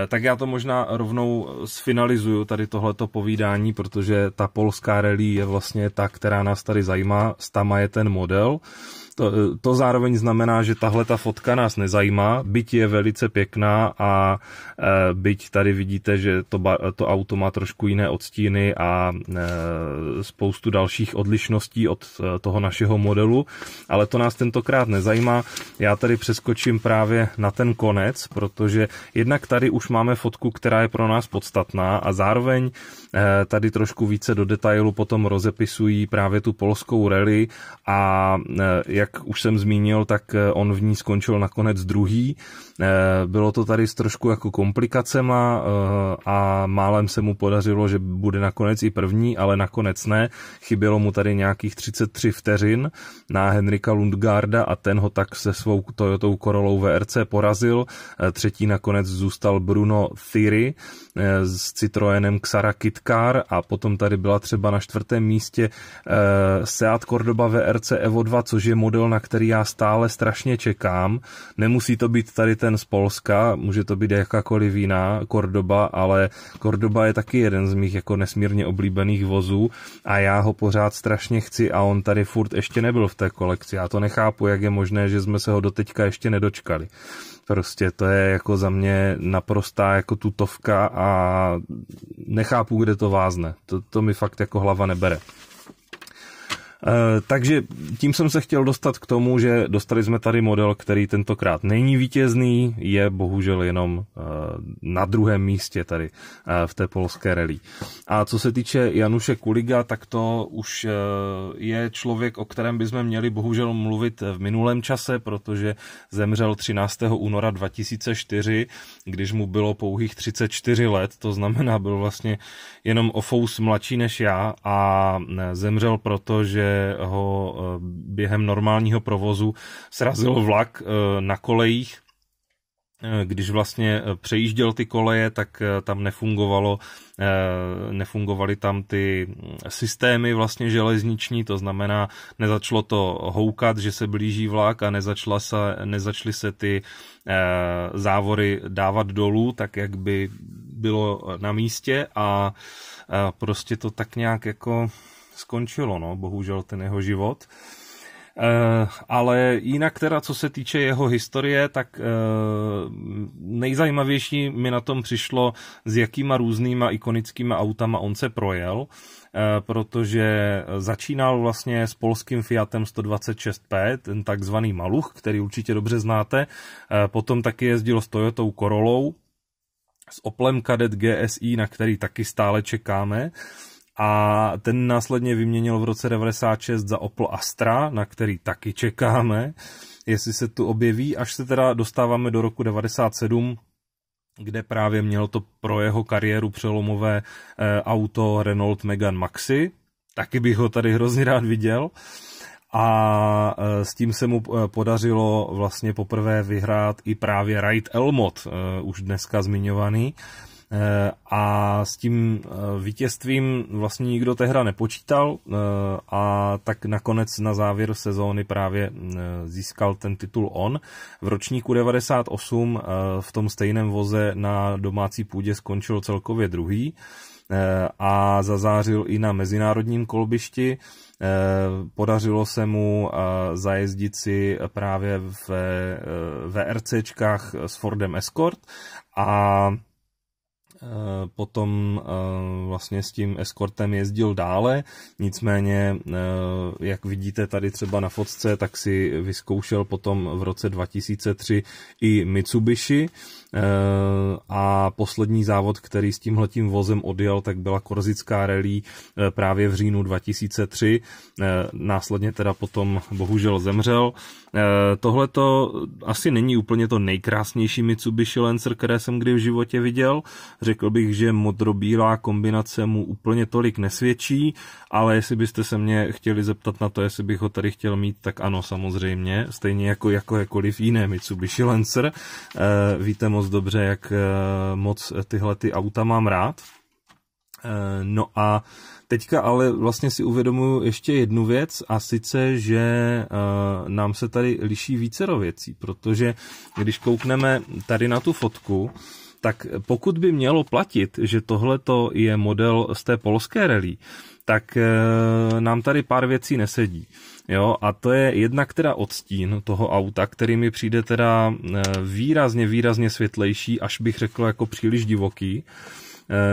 Tak já to možná rovnou sfinalizuju tady tohleto povídání, protože protože ta polská rally je vlastně ta, která nás tady zajímá, Stama je ten model to, to zároveň znamená, že tahle ta fotka nás nezajímá, byť je velice pěkná a e, byť tady vidíte, že to, ba, to auto má trošku jiné odstíny a e, spoustu dalších odlišností od e, toho našeho modelu, ale to nás tentokrát nezajímá. Já tady přeskočím právě na ten konec, protože jednak tady už máme fotku, která je pro nás podstatná a zároveň e, tady trošku více do detailu potom rozepisují právě tu polskou rally a e, jak jak už jsem zmínil, tak eh, on v ní skončil nakonec druhý. Eh, bylo to tady s trošku jako komplikacema eh, a málem se mu podařilo, že bude nakonec i první, ale nakonec ne. Chybělo mu tady nějakých 33 vteřin na Henrika Lundgarda a ten ho tak se svou Toyotou Corollou VRC porazil. Eh, třetí nakonec zůstal Bruno Thierry s Citroenem Xara Kitkar a potom tady byla třeba na čtvrtém místě Seat Cordoba VRC Evo 2, což je model, na který já stále strašně čekám. Nemusí to být tady ten ten z Polska, může to být jakákoliv jiná Kordoba, ale Kordoba je taky jeden z mých jako nesmírně oblíbených vozů a já ho pořád strašně chci a on tady furt ještě nebyl v té kolekci. Já to nechápu, jak je možné, že jsme se ho doteďka ještě nedočkali. Prostě to je jako za mě naprostá jako tutovka a nechápu, kde to vázne. To, to mi fakt jako hlava nebere. Eh, takže tím jsem se chtěl dostat k tomu, že dostali jsme tady model, který tentokrát není vítězný, je bohužel jenom eh, na druhém místě tady eh, v té polské rally. A co se týče Januše Kuliga, tak to už je člověk, o kterém bychom měli bohužel mluvit v minulém čase, protože zemřel 13. února 2004, když mu bylo pouhých 34 let, to znamená byl vlastně jenom o fous mladší než já a zemřel proto, že ho eh, během normálního provozu srazil vlak eh, na kolejích, eh, když vlastně přejížděl ty koleje, tak tam nefungovalo, nefungovaly tam ty mm, systémy vlastně železniční, to znamená, nezačalo to houkat, že se blíží vlak a nezačla se, nezačly se ty závory dávat dolů, tak jak by bylo na místě a prostě to tak nějak jako skončilo, no, bohužel ten jeho život. Eh, ale jinak teda, co se týče jeho historie, tak uh, nejzajímavější mi na tom přišlo, s jakýma různýma ikonickýma autama on se projel, eh, protože začínal vlastně s polským Fiatem 126P, ten takzvaný Maluch, který určitě dobře znáte, potom taky jezdil s Toyotou Corollou, s Oplem Kadet GSI, na který taky stále čekáme, a ten následně vyměnil v roce 96 za Opel Astra, na který taky čekáme, jestli se tu objeví, až se teda dostáváme do roku 97, kde právě měl to pro jeho kariéru přelomové eh, auto Renault Megane Maxi, taky bych ho tady hrozně rád viděl. A eh, s tím se mu eh, podařilo vlastně poprvé vyhrát i právě Wright Elmot, už dneska zmiňovaný. Eh, a s tím eh, vítězstvím vlastně nikdo tehda nepočítal eh, a tak nakonec na závěr sezóny právě získal ten titul on. V ročníku 98 v tom stejném voze na domácí půdě skončil celkově druhý a zazářil i na mezinárodním kolbišti. Podařilo se mu zajezdit si právě v VRCčkách s Fordem Escort a Eh, potom eh, vlastně s tím eskortem jezdil dále, nicméně, eh, jak vidíte tady třeba na fotce, tak si vyzkoušel potom v roce 2003 i Mitsubishi, Eh, a poslední závod, který s tímhletím vozem odjel, tak byla korzická rally eh, právě v říjnu 2003. Eh, následně teda potom bohužel zemřel. Tohle to asi není úplně to nejkrásnější Mitsubishi Lancer, které jsem kdy v životě viděl. Řekl bych, že modrobílá kombinace mu úplně tolik nesvědčí, ale jestli byste se mě chtěli zeptat na to, jestli bych ho tady chtěl mít, tak ano, samozřejmě, stejně jako, jako jakékoliv jiné Mitsubishi Lancer. Víte moc dobře, jak eh, moc eh, tyhle ty auta mám rád. Eh, no a teďka ale vlastně si uvědomuji ještě jednu věc a sice, že nám se tady liší vícero věcí, protože když koukneme tady na tu fotku, tak pokud by mělo platit, že tohleto je model z té polské rally, tak nám tady pár věcí nesedí. Jo, a to je jednak teda odstín toho auta, který mi přijde teda e, výrazně, výrazně světlejší, až bych řekl jako příliš divoký e,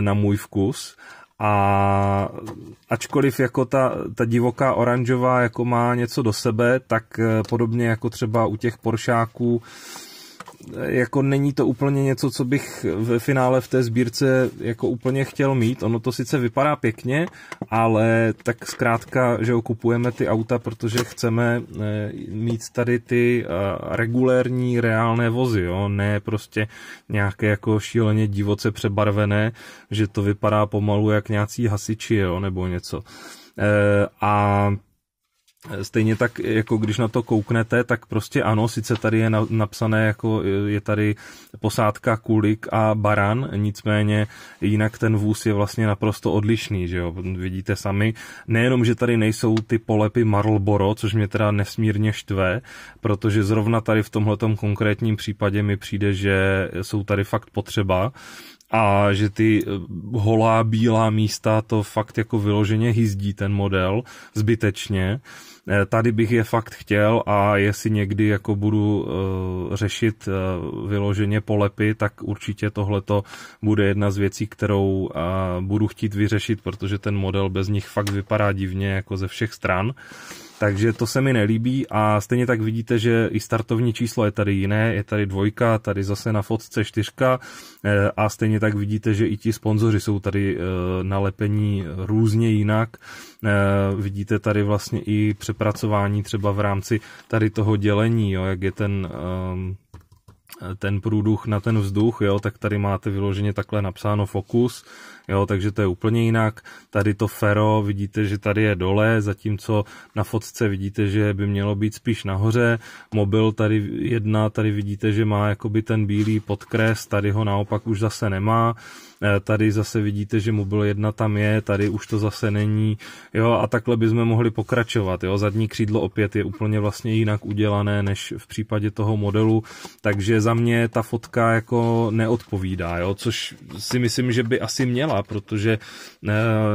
na můj vkus. A ačkoliv jako ta, ta divoká oranžová jako má něco do sebe, tak e, podobně jako třeba u těch Poršáků jako není to úplně něco, co bych ve finále v té sbírce jako úplně chtěl mít. Ono to sice vypadá pěkně, ale tak zkrátka, že okupujeme ty auta, protože chceme eh, mít tady ty eh, regulérní, reálné vozy, jo? ne prostě nějaké jako šíleně divoce přebarvené, že to vypadá pomalu jak nějací hasiči, jo? nebo něco. Eh, a Eh, stejně tak, jako když na to kouknete, tak prostě ano, sice tady je napsané, jako je tady posádka kulik a baran, nicméně jinak ten vůz je vlastně naprosto odlišný, že jo, vidíte sami. Nejenom, že tady nejsou ty polepy Marlboro, což mě teda nesmírně štve, protože zrovna tady v tomhletom konkrétním případě mi přijde, že jsou tady fakt potřeba, a že ty eh, holá bílá místa to fakt jako vyloženě hyzdí ten model zbytečně. Eh, tady bych je fakt chtěl a jestli někdy jako budu eh, řešit eh, vyloženě polepy, tak určitě tohleto bude jedna z věcí, kterou budu chtít vyřešit, protože ten model bez nich fakt vypadá divně jako ze všech stran. Takže to se mi nelíbí a stejně tak vidíte, že i startovní číslo je tady jiné, je tady dvojka, tady zase na fotce čtyřka eh, a stejně tak vidíte, že i ti sponzoři jsou tady eh, nalepení různě jinak. Eh, vidíte tady vlastně i přepracování třeba v rámci tady toho dělení, jo, jak je ten ehm, ten průduch na ten vzduch, jo, tak tady máte vyloženě takhle napsáno fokus, jo, takže to je úplně jinak. Tady to fero vidíte, že tady je dole, zatímco na fotce vidíte, že by mělo být spíš nahoře. Mobil tady jedna, tady vidíte, že má jakoby ten bílý podkres, tady ho naopak už zase nemá. Eh, tady zase vidíte, že mobil jedna tam je, tady už to zase není. Jo, a takhle bychom mohli pokračovat. Jo. Zadní křídlo opět je úplně vlastně jinak udělané než v případě toho modelu, takže za mě ta fotka jako neodpovídá, jo? což si myslím, že by asi měla, protože eh,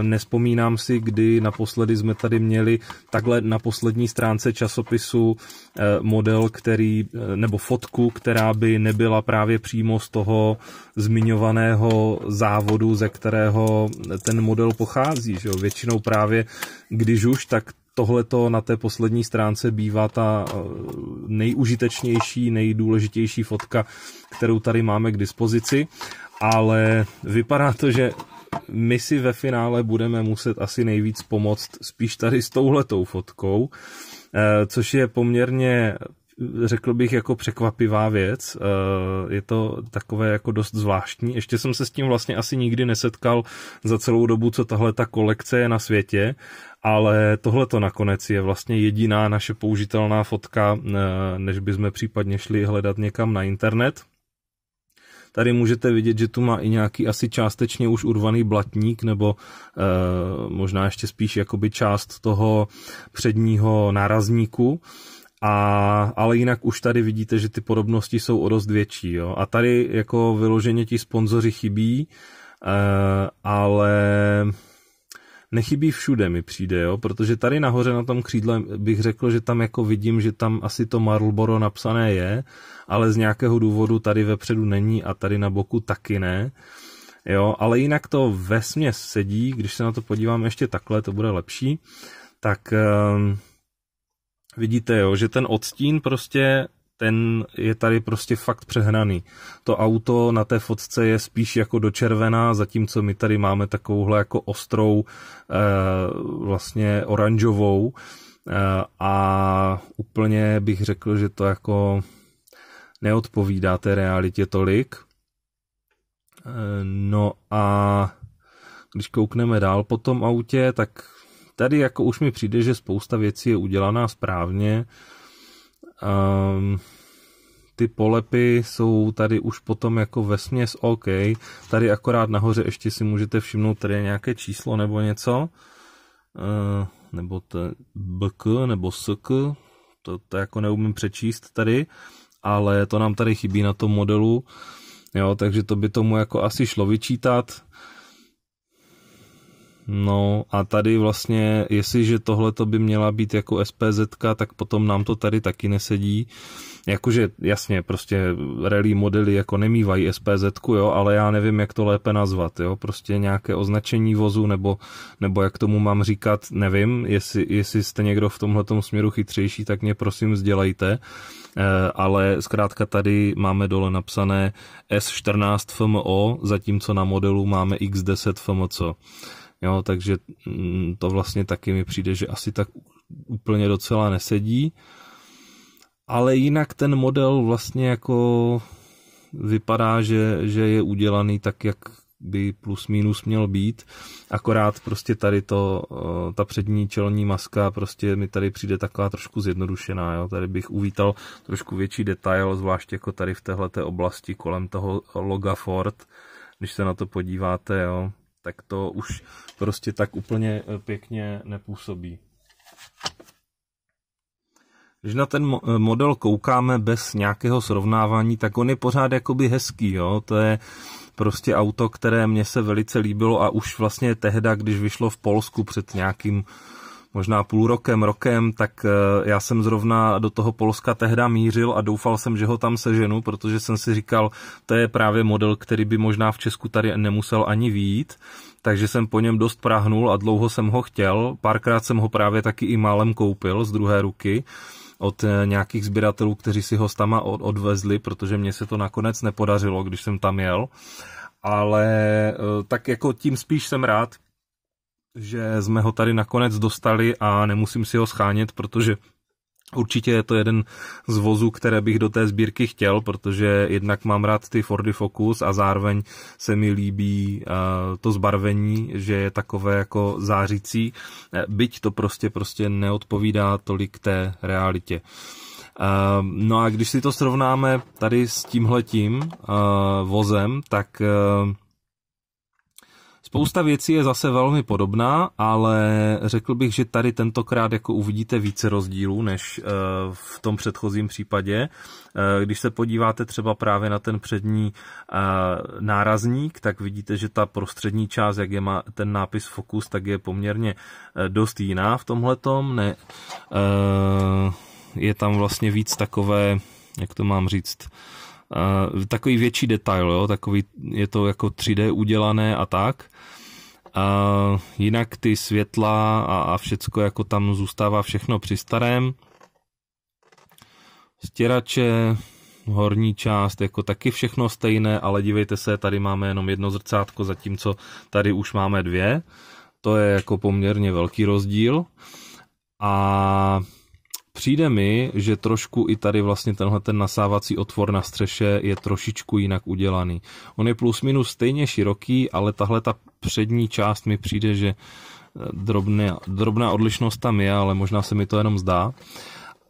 nespomínám si, kdy naposledy jsme tady měli takhle na poslední stránce časopisu eh, model, který, eh, nebo fotku, která by nebyla právě přímo z toho zmiňovaného závodu, ze kterého ten model pochází. Že jo? Většinou právě, když už, tak tohleto na té poslední stránce bývá ta eh, nejužitečnější, nejdůležitější fotka, kterou tady máme k dispozici, ale vypadá to, že my si ve finále budeme muset asi nejvíc pomoct spíš tady s touhletou fotkou, eh, což je poměrně řekl bych jako překvapivá věc. Eh, je to takové jako dost zvláštní. Ještě jsem se s tím vlastně asi nikdy nesetkal za celou dobu, co tahle ta kolekce je na světě ale tohle to nakonec je vlastně jediná naše použitelná fotka, eh, než by jsme případně šli hledat někam na internet. Tady můžete vidět, že tu má i nějaký asi částečně už urvaný blatník, nebo e, možná ještě spíš jakoby část toho předního nárazníku. A, ale jinak už tady vidíte, že ty podobnosti jsou o dost větší. Jo? A tady jako vyloženě ti sponzoři chybí, e, ale nechybí všude, mi přijde, jo, protože tady nahoře na tom křídle bych řekl, že tam jako vidím, že tam asi to Marlboro napsané je, ale z nějakého důvodu tady vepředu není a tady na boku taky ne. Jo, ale jinak to ve směs sedí, když se na to podívám ještě takhle, to bude lepší, tak um, vidíte, jo, že ten odstín prostě ten je tady prostě fakt přehnaný. To auto na té fotce je spíš jako do červená, zatímco my tady máme takovouhle jako ostrou, eh, vlastně oranžovou eh, a úplně bych řekl, že to jako neodpovídá té realitě tolik. Eh, no a když koukneme dál po tom autě, tak tady jako už mi přijde, že spousta věcí je udělaná správně, Um, ty polepy jsou tady už potom jako ve směs OK. Tady akorát nahoře ještě si můžete všimnout, tady je nějaké číslo nebo něco. Uh, nebo to BK nebo SK, to, to jako neumím přečíst tady, ale to nám tady chybí na tom modelu. Jo, takže to by tomu jako asi šlo vyčítat. No a tady vlastně, jestliže tohle to by měla být jako SPZ, tak potom nám to tady taky nesedí. Jakože jasně, prostě rally modely jako nemývají SPZ, jo, ale já nevím, jak to lépe nazvat, jo, prostě nějaké označení vozu, nebo, nebo jak tomu mám říkat, nevím, jestli, jestli jste někdo v tomhle směru chytřejší, tak mě prosím vzdělejte, eh, ale zkrátka tady máme dole napsané S14 FMO, zatímco na modelu máme X10 fmo Jo, takže mm, to vlastně taky mi přijde, že asi tak úplně docela nesedí. Ale jinak ten model vlastně jako vypadá, že, že je udělaný tak, jak by plus minus měl být, akorát prostě tady to, eh, ta přední čelní maska prostě mi tady přijde taková trošku zjednodušená, jo? tady bych uvítal trošku větší detail, zvlášť jako tady v téhleté oblasti kolem toho loga Ford, když se na to podíváte, jo? tak to už prostě tak úplně eh, pěkně nepůsobí. Když na ten eh, model koukáme bez nějakého srovnávání, tak on je pořád jakoby hezký, jo? to je prostě auto, které mně se velice líbilo a už vlastně tehda, když vyšlo v Polsku před nějakým možná půl rokem, rokem, tak eh, já jsem zrovna do toho Polska tehda mířil a doufal jsem, že ho tam seženu, protože jsem si říkal, to je právě model, který by možná v Česku tady nemusel ani výjít takže jsem po něm dost prahnul a dlouho jsem ho chtěl. Párkrát jsem ho právě taky i málem koupil z druhé ruky od eh, nějakých sběratelů, kteří si ho tama odvezli, protože mě se to nakonec nepodařilo, když jsem tam jel. Ale eh, tak jako tím spíš jsem rád, že jsme ho tady nakonec dostali a nemusím si ho schánět, protože Určitě je to jeden z vozů, které bych do té sbírky chtěl, protože jednak mám rád ty Fordy Focus a zároveň se mi líbí eh, to zbarvení, že je takové jako zářící, eh, byť to prostě prostě neodpovídá tolik té realitě. Eh, no a když si to srovnáme tady s tímhletím vozem, tak Spousta věcí je zase velmi podobná, ale řekl bych, že tady tentokrát jako uvidíte více rozdílů než eh, v tom předchozím případě. Eh, když se podíváte třeba právě na ten přední eh, nárazník, tak vidíte, že ta prostřední část, jak je má ten nápis Focus, tak je poměrně dost jiná v tomhle Ne, je tam vlastně víc takové, jak to mám říct, Uh, takový větší detail, jo? takový je to jako 3D udělané a tak. A eh, jinak ty světla a, a všecko jako tam zůstává všechno při starém. Stěrače, horní část, jako taky všechno stejné, ale dívejte se, tady máme jenom jedno zrcátko, zatímco tady už máme dvě. To je jako poměrně velký rozdíl. A Přijde mi, že trošku i tady vlastně tenhle ten nasávací otvor na střeše je trošičku jinak udělaný. On je plus minus stejně široký, ale tahle ta přední část mi přijde, že eh, drobné, drobná odlišnost tam je, ale možná se mi to jenom zdá.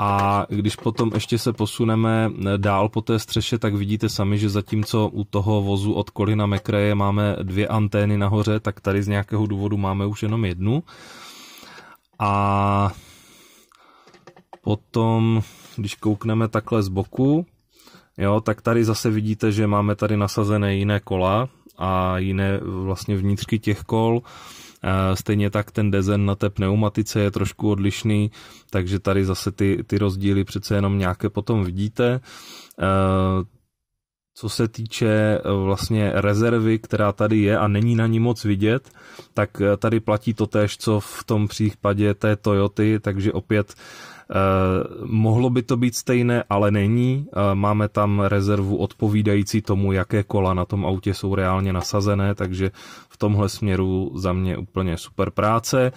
A když potom ještě se posuneme eh, dál po té střeše, tak vidíte sami, že zatímco u toho vozu od Kolina Mekreje máme dvě antény nahoře, tak tady z nějakého důvodu máme už jenom jednu. A Potom, když koukneme takhle z boku, jo, tak tady zase vidíte, že máme tady nasazené jiné kola a jiné vlastně vnitřky těch kol. E, stejně tak ten dezen na té pneumatice je trošku odlišný, takže tady zase ty, ty rozdíly přece jenom nějaké potom vidíte. E, co se týče e, vlastně rezervy, která tady je a není na ní moc vidět, tak tady platí to též, co v tom případě té Toyoty, takže opět Eh, mohlo by to být stejné, ale není. Eh, máme tam rezervu odpovídající tomu, jaké kola na tom autě jsou reálně nasazené, takže v tomhle směru za mě úplně super práce.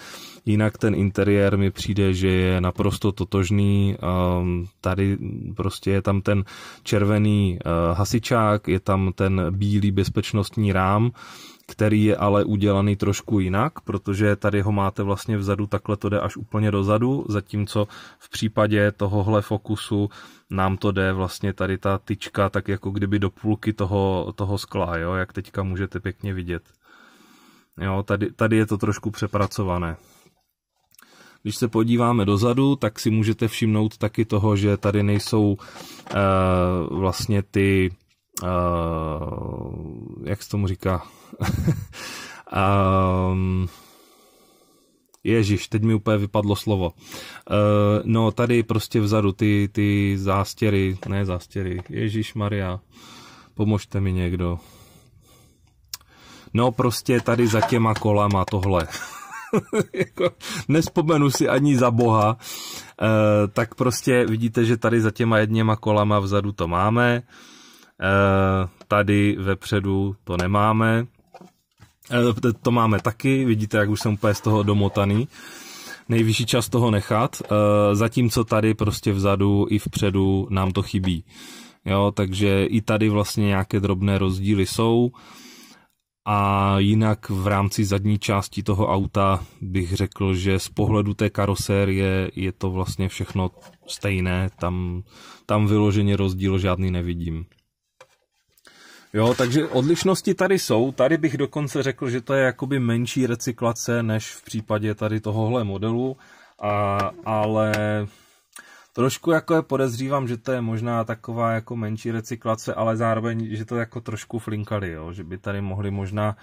Jinak ten interiér mi přijde, že je naprosto totožný. Ehm, tady prostě je tam ten červený eh, hasičák, je tam ten bílý bezpečnostní rám, který je ale udělaný trošku jinak, protože tady ho máte vlastně vzadu, takhle to jde až úplně dozadu, zatímco v případě tohohle fokusu nám to jde vlastně tady ta tyčka tak jako kdyby do půlky toho, toho skla, jo, jak teďka můžete pěkně vidět. Jo, tady, tady je to trošku přepracované. Když se podíváme dozadu, tak si můžete všimnout taky toho, že tady nejsou e, vlastně ty, e, jak se tomu říká, um, Ježíš, teď mi úplně vypadlo slovo. Uh, no tady prostě vzadu ty, ty zástěry, ne zástěry, Ježíš Maria, pomožte mi někdo. No prostě tady za těma kolama tohle. jako, nespomenu si ani za boha, Uh, tak prostě vidíte, že tady za těma jedněma kolama vzadu to máme, Uh, tady vepředu to nemáme, Eh, to máme taky, vidíte, jak už jsem úplně z toho domotaný. Nejvyšší čas toho nechat, eh, zatímco tady prostě vzadu i vpředu nám to chybí. Jo, takže i tady vlastně nějaké drobné rozdíly jsou a jinak v rámci zadní části toho auta bych řekl, že z pohledu té karosérie je to vlastně všechno stejné, tam, tam vyloženě rozdíl žádný nevidím. Jo, takže odlišnosti tady jsou. Tady bych dokonce řekl, že to je jakoby menší recyklace než v případě tady tohohle modelu, a, ale trošku jako je podezřívám, že to je možná taková jako menší recyklace, ale zároveň, že to jako trošku flinkali, jo? že by tady mohli možná uh,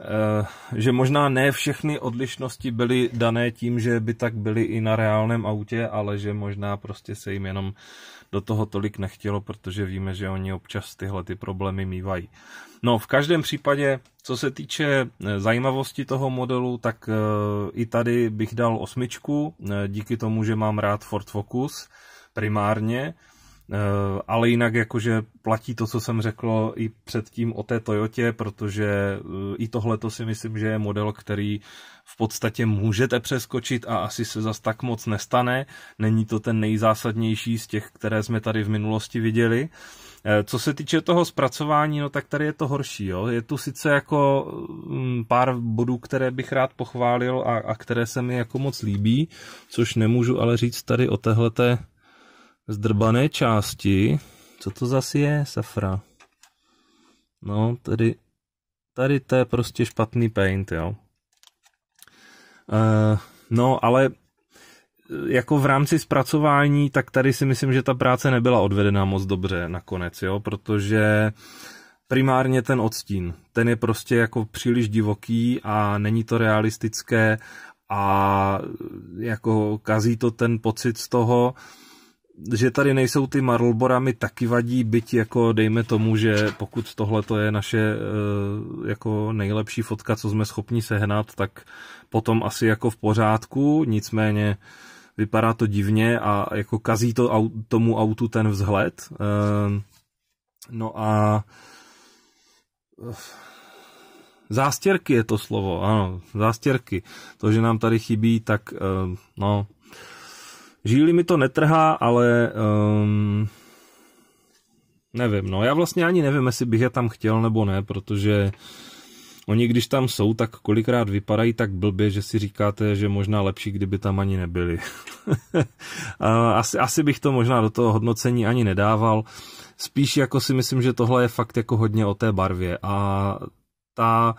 Eh, že možná ne všechny odlišnosti byly dané tím, že by tak byly i na reálném autě, ale že možná prostě se jim jenom do toho tolik nechtělo, protože víme, že oni občas tyhle ty problémy mývají. No, v každém případě, co se týče eh, zajímavosti toho modelu, tak eh, i tady bych dal osmičku, díky tomu, že mám rád Ford Focus primárně, Eh, ale jinak jakože platí to, co jsem řekl i předtím o té Toyotě, protože eh, i tohle to si myslím, že je model, který v podstatě můžete přeskočit a asi se zas tak moc nestane. Není to ten nejzásadnější z těch, které jsme tady v minulosti viděli. Eh, co se týče toho zpracování, no tak tady je to horší. Jo? Je tu sice jako mm, pár bodů, které bych rád pochválil a, a které se mi jako moc líbí, což nemůžu ale říct tady o téhleté zdrbané části. Co to zase je, safra? No, tady, tady to je prostě špatný paint, jo. Uh, no, ale eh, jako v rámci zpracování, tak tady si myslím, že ta práce nebyla odvedena moc dobře nakonec, jo, protože primárně ten odstín, ten je prostě jako příliš divoký a není to realistické a jako kazí to ten pocit z toho, uh, že tady nejsou ty Marlbora mi taky vadí, byť jako dejme tomu, že pokud tohle to je naše eh, jako nejlepší fotka, co jsme schopni sehnat, tak potom asi jako v pořádku, nicméně vypadá to divně a jako kazí to tomu autu ten vzhled. Eh, no a eh, zástěrky je to slovo, ano, zástěrky. To, že nám tady chybí, tak no, Žíli mi to netrhá, ale um, nevím, no já vlastně ani nevím, jestli bych je tam chtěl nebo ne, protože oni když tam jsou, tak kolikrát vypadají tak blbě, že si říkáte, že možná lepší, kdyby tam ani nebyli. asi, asi bych to možná do toho hodnocení ani nedával. Spíš jako si myslím, že tohle je fakt jako hodně o té barvě a ta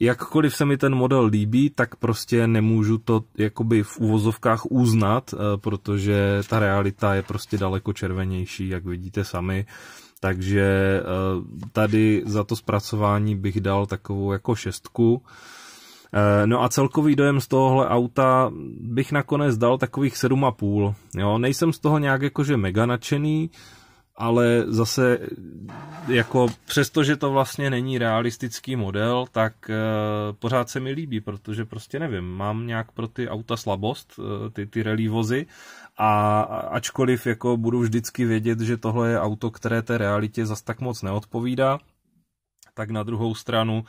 jakkoliv se mi ten model líbí, tak prostě nemůžu to jakoby v uvozovkách uznat, eh, protože ta realita je prostě daleko červenější, jak vidíte sami. Takže eh, tady za to zpracování bych dal takovou jako šestku. Eh, no a celkový dojem z tohohle auta bych nakonec dal takových 7,5. Jo, nejsem z toho nějak jakože mega nadšený, ale zase jako přesto, že to vlastně není realistický model, tak eh, pořád se mi líbí, protože prostě nevím, mám nějak pro ty auta slabost, eh, ty, ty rally vozy a ačkoliv jako budu vždycky vědět, že tohle je auto, které té realitě zas tak moc neodpovídá, tak na druhou stranu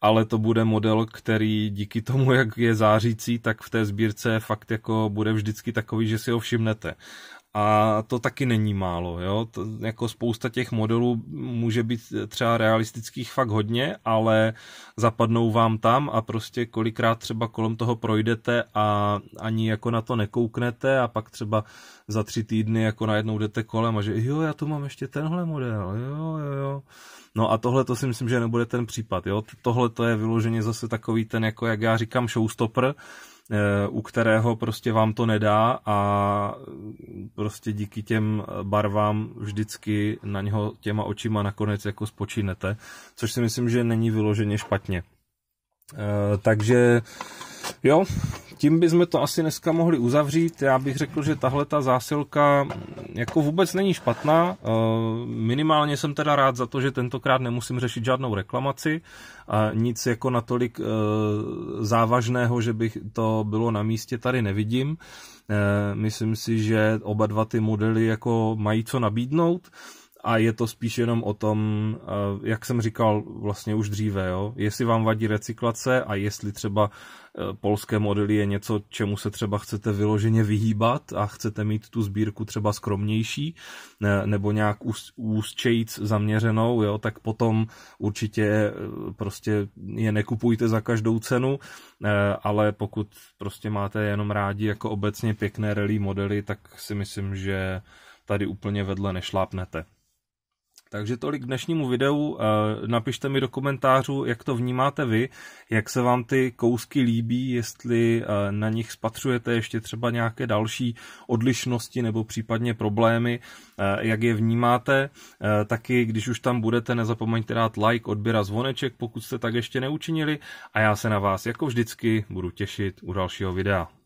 ale to bude model, který díky tomu, jak je zářící, tak v té sbírce fakt jako bude vždycky takový, že si ho všimnete a to taky není málo, jo, to, jako spousta těch modelů může být třeba realistických fakt hodně, ale zapadnou vám tam a prostě kolikrát třeba kolem toho projdete a ani jako na to nekouknete a pak třeba za tři týdny jako najednou jdete kolem a že jo, já tu mám ještě tenhle model, jo, jo, jo. No a tohle to si myslím, že nebude ten případ, jo, tohle to je vyloženě zase takový ten, jako jak já říkám, showstopper, Eh, u kterého prostě vám to nedá a prostě díky těm barvám vždycky na něho těma očima nakonec jako spočínete, což si myslím, že není vyloženě špatně. Eh, takže Jo, tím bychom to asi dneska mohli uzavřít. Já bych řekl, že tahle ta zásilka jako vůbec není špatná. Eh, minimálně jsem teda rád za to, že tentokrát nemusím řešit žádnou reklamaci a nic jako natolik eh, závažného, že bych to bylo na místě, tady nevidím. Eh, myslím si, že oba dva ty modely jako mají co nabídnout a je to spíš jenom o tom, jak jsem říkal vlastně už dříve, jo? jestli vám vadí recyklace a jestli třeba polské modely je něco, čemu se třeba chcete vyloženě vyhýbat a chcete mít tu sbírku třeba skromnější nebo nějak úzčejíc zaměřenou, jo, tak potom určitě eh, prostě je nekupujte za každou cenu, eh, ale pokud prostě máte jenom rádi jako obecně pěkné rally modely, tak si myslím, že tady úplně vedle nešlápnete. Takže tolik k dnešnímu videu. Eh, napište mi do komentářů, jak to vnímáte vy, jak se vám ty kousky líbí, jestli eh, na nich spatřujete ještě třeba nějaké další odlišnosti nebo případně problémy, eh, jak je vnímáte. Taky, když už tam budete, nezapomeňte dát like, odběr a zvoneček, pokud jste tak ještě neučinili. A já se na vás jako vždycky budu těšit u dalšího videa.